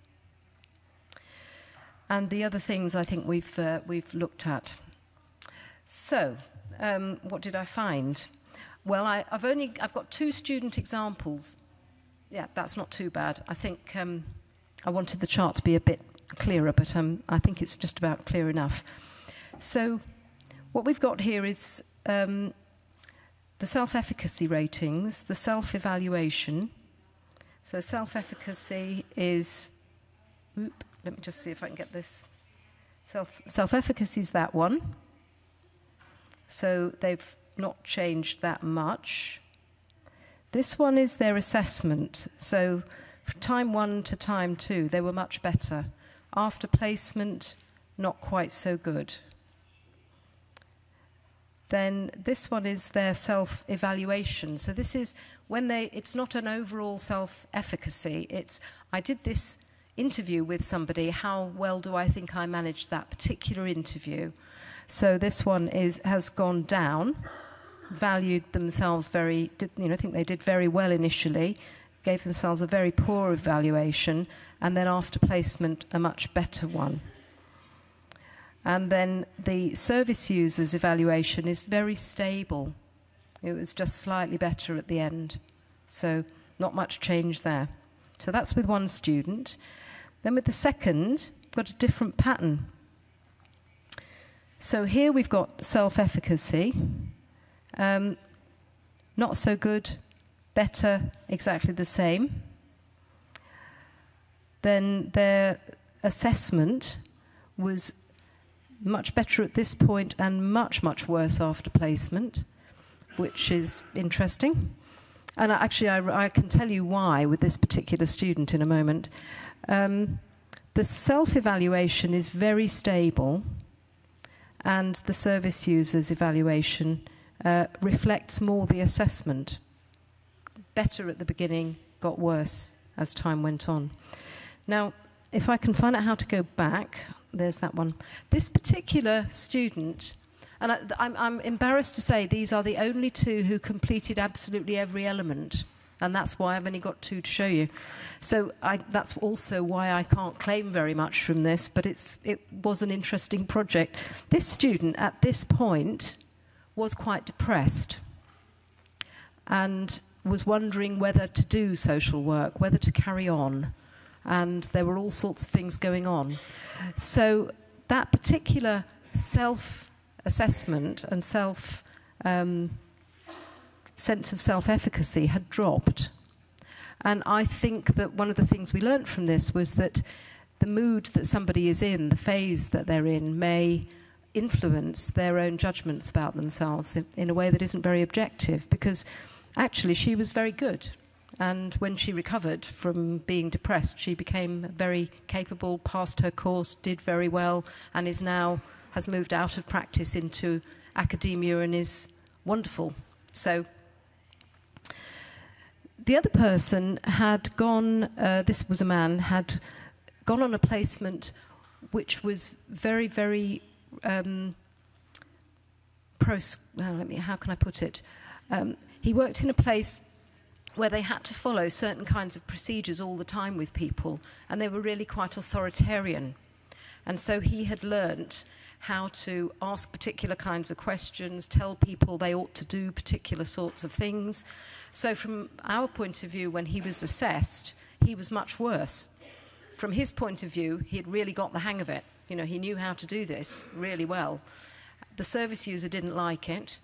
And the other things I think we've, uh, we've looked at. So, um, what did I find? Well, I, have only I've got two student examples. Yeah, that's not too bad. I think um, I wanted the chart to be a bit clearer, but um, I think it's just about clear enough. So what we've got here is um, the self-efficacy ratings, the self-evaluation. So self-efficacy is, let me just see if I can get this. Self, self-efficacy is that one. So they've not changed that much. This one is their assessment. So from time one to time two, they were much better. After placement, not quite so good. Then this one is their self evaluation. So this is when they, it's not an overall self efficacy, it's I did this interview with somebody, how well do I think I managed that particular interview? So this one is, has gone down, valued themselves very, did, you know, I think they did very well initially, gave themselves a very poor evaluation, and then after placement, a much better one. And then the service users evaluation is very stable. It was just slightly better at the end. So not much change there. So that's with one student. Then with the second, got a different pattern. So here we've got self-efficacy. Um, not so good, better, exactly the same. Then their assessment was much better at this point and much, much worse after placement, which is interesting. And actually, I, I can tell you why with this particular student in a moment. Um, the self evaluation is very stable, and the service user's evaluation uh, reflects more the assessment. Better at the beginning, got worse as time went on. Now, if I can find out how to go back, there's that one. This particular student, and I, I'm, I'm embarrassed to say these are the only two who completed absolutely every element and that's why I've only got two to show you. So I, that's also why I can't claim very much from this, but it's, it was an interesting project. This student at this point was quite depressed and was wondering whether to do social work, whether to carry on and there were all sorts of things going on. So that particular self assessment and self um, sense of self efficacy had dropped. And I think that one of the things we learned from this was that the mood that somebody is in, the phase that they're in, may influence their own judgments about themselves in, in a way that isn't very objective because actually she was very good and when she recovered from being depressed, she became very capable, passed her course, did very well, and is now has moved out of practice into academia and is wonderful. So the other person had gone, uh, this was a man, had gone on a placement which was very, very, um, pros- well, uh, let me, how can I put it? Um, he worked in a place where they had to follow certain kinds of procedures all the time with people, and they were really quite authoritarian. And so he had learnt how to ask particular kinds of questions, tell people they ought to do particular sorts of things. So, from our point of view, when he was assessed, he was much worse. From his point of view, he had really got the hang of it. You know, he knew how to do this really well. The service user didn't like it.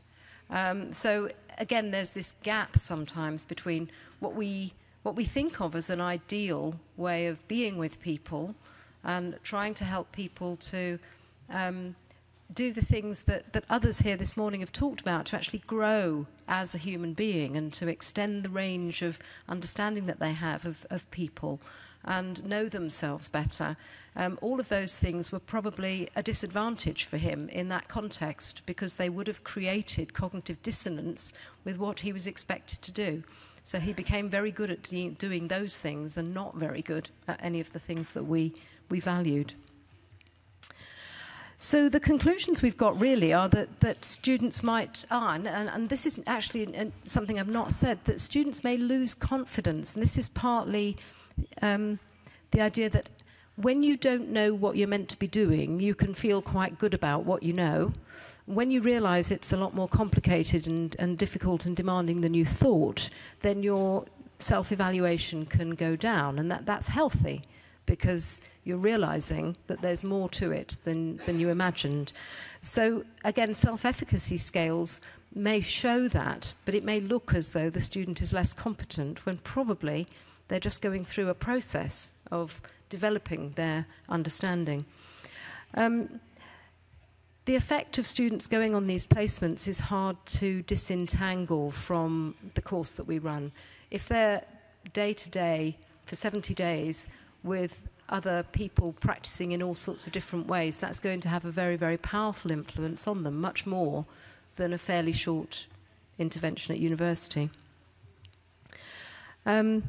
Um, so again, there's this gap sometimes between what we what we think of as an ideal way of being with people, and trying to help people to um, do the things that, that others here this morning have talked about to actually grow as a human being and to extend the range of understanding that they have of, of people and know themselves better. Um, all of those things were probably a disadvantage for him in that context because they would have created cognitive dissonance with what he was expected to do. So he became very good at de- doing those things and not very good at any of the things that we, we valued. So the conclusions we've got really are that, that students might, ah, and, and this is actually something I've not said, that students may lose confidence. And this is partly um, the idea that when you don't know what you're meant to be doing, you can feel quite good about what you know. When you realize it's a lot more complicated and, and difficult and demanding than you thought, then your self evaluation can go down. And that, that's healthy because you're realizing that there's more to it than, than you imagined. So, again, self efficacy scales may show that, but it may look as though the student is less competent when probably they're just going through a process of developing their understanding. Um, the effect of students going on these placements is hard to disentangle from the course that we run. If they're day to day for 70 days with other people practicing in all sorts of different ways, that's going to have a very, very powerful influence on them, much more than a fairly short intervention at university. Um,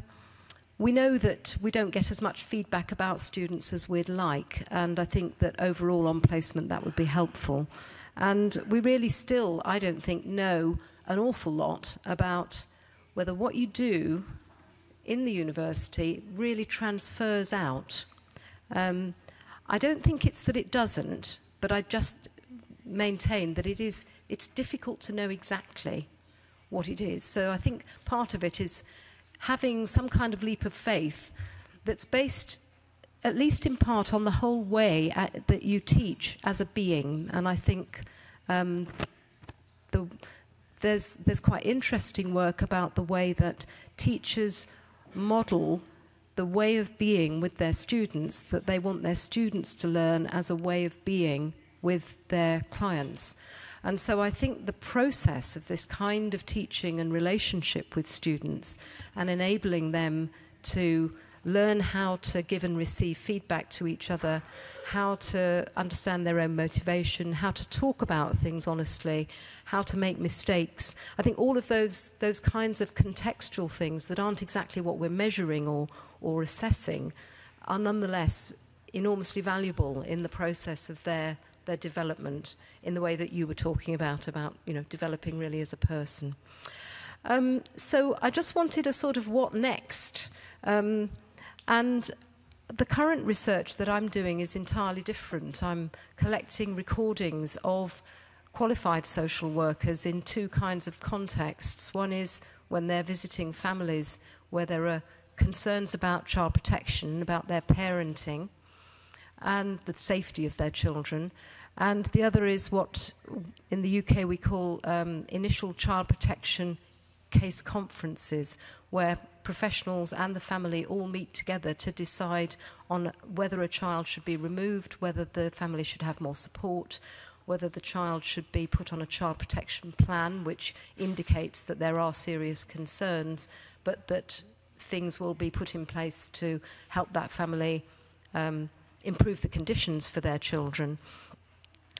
we know that we don't get as much feedback about students as we'd like, and I think that overall on placement that would be helpful. And we really still, I don't think, know an awful lot about whether what you do in the university really transfers out. Um, I don't think it's that it doesn't, but I just maintain that it is, it's difficult to know exactly what it is. So I think part of it is having some kind of leap of faith that's based at least in part on the whole way at, uh, that you teach as a being. And I think um, the, there's, there's quite interesting work about the way that teachers model the way of being with their students, that they want their students to learn as a way of being with their clients. And so I think the process of this kind of teaching and relationship with students and enabling them to learn how to give and receive feedback to each other, how to understand their own motivation, how to talk about things honestly, how to make mistakes. I think all of those, those kinds of contextual things that aren't exactly what we're measuring or, or assessing are nonetheless enormously valuable in the process of their their development in the way that you were talking about, about you know, developing really as a person. Um, so I just wanted a sort of what next. Um, and the current research that I'm doing is entirely different. I'm collecting recordings of qualified social workers in two kinds of contexts. One is when they're visiting families where there are concerns about child protection, about their parenting, and the safety of their children. And the other is what in the UK we call um, initial child protection case conferences, where professionals and the family all meet together to decide on whether a child should be removed, whether the family should have more support, whether the child should be put on a child protection plan, which indicates that there are serious concerns, but that things will be put in place to help that family um, improve the conditions for their children.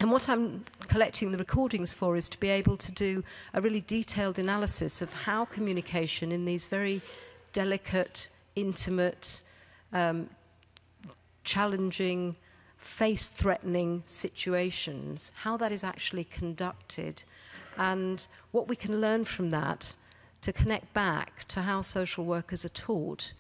And what I'm collecting the recordings for is to be able to do a really detailed analysis of how communication in these very delicate, intimate, um, challenging, face threatening situations, how that is actually conducted, and what we can learn from that to connect back to how social workers are taught.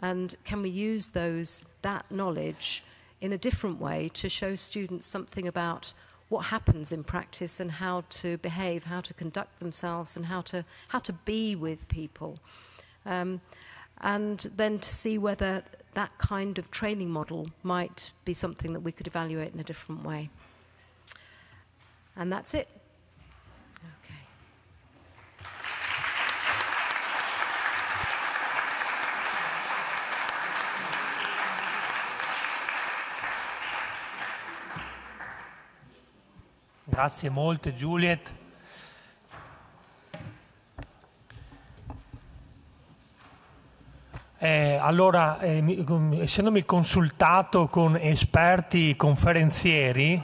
And can we use those, that knowledge in a different way to show students something about what happens in practice and how to behave, how to conduct themselves, and how to how to be with people, um, and then to see whether that kind of training model might be something that we could evaluate in a different way. And that's it. Grazie molte Juliet. Eh, allora, eh, mi, essendomi consultato con esperti conferenzieri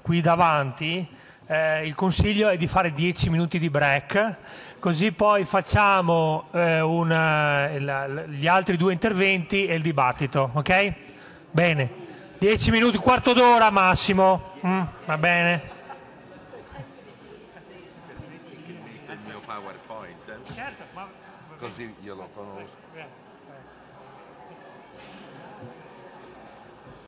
qui davanti, eh, il consiglio è di fare 10 minuti di break, così poi facciamo eh, una, la, gli altri due interventi e il dibattito, ok? Bene, 10 minuti, quarto d'ora massimo, mm, va bene. Because he, you're not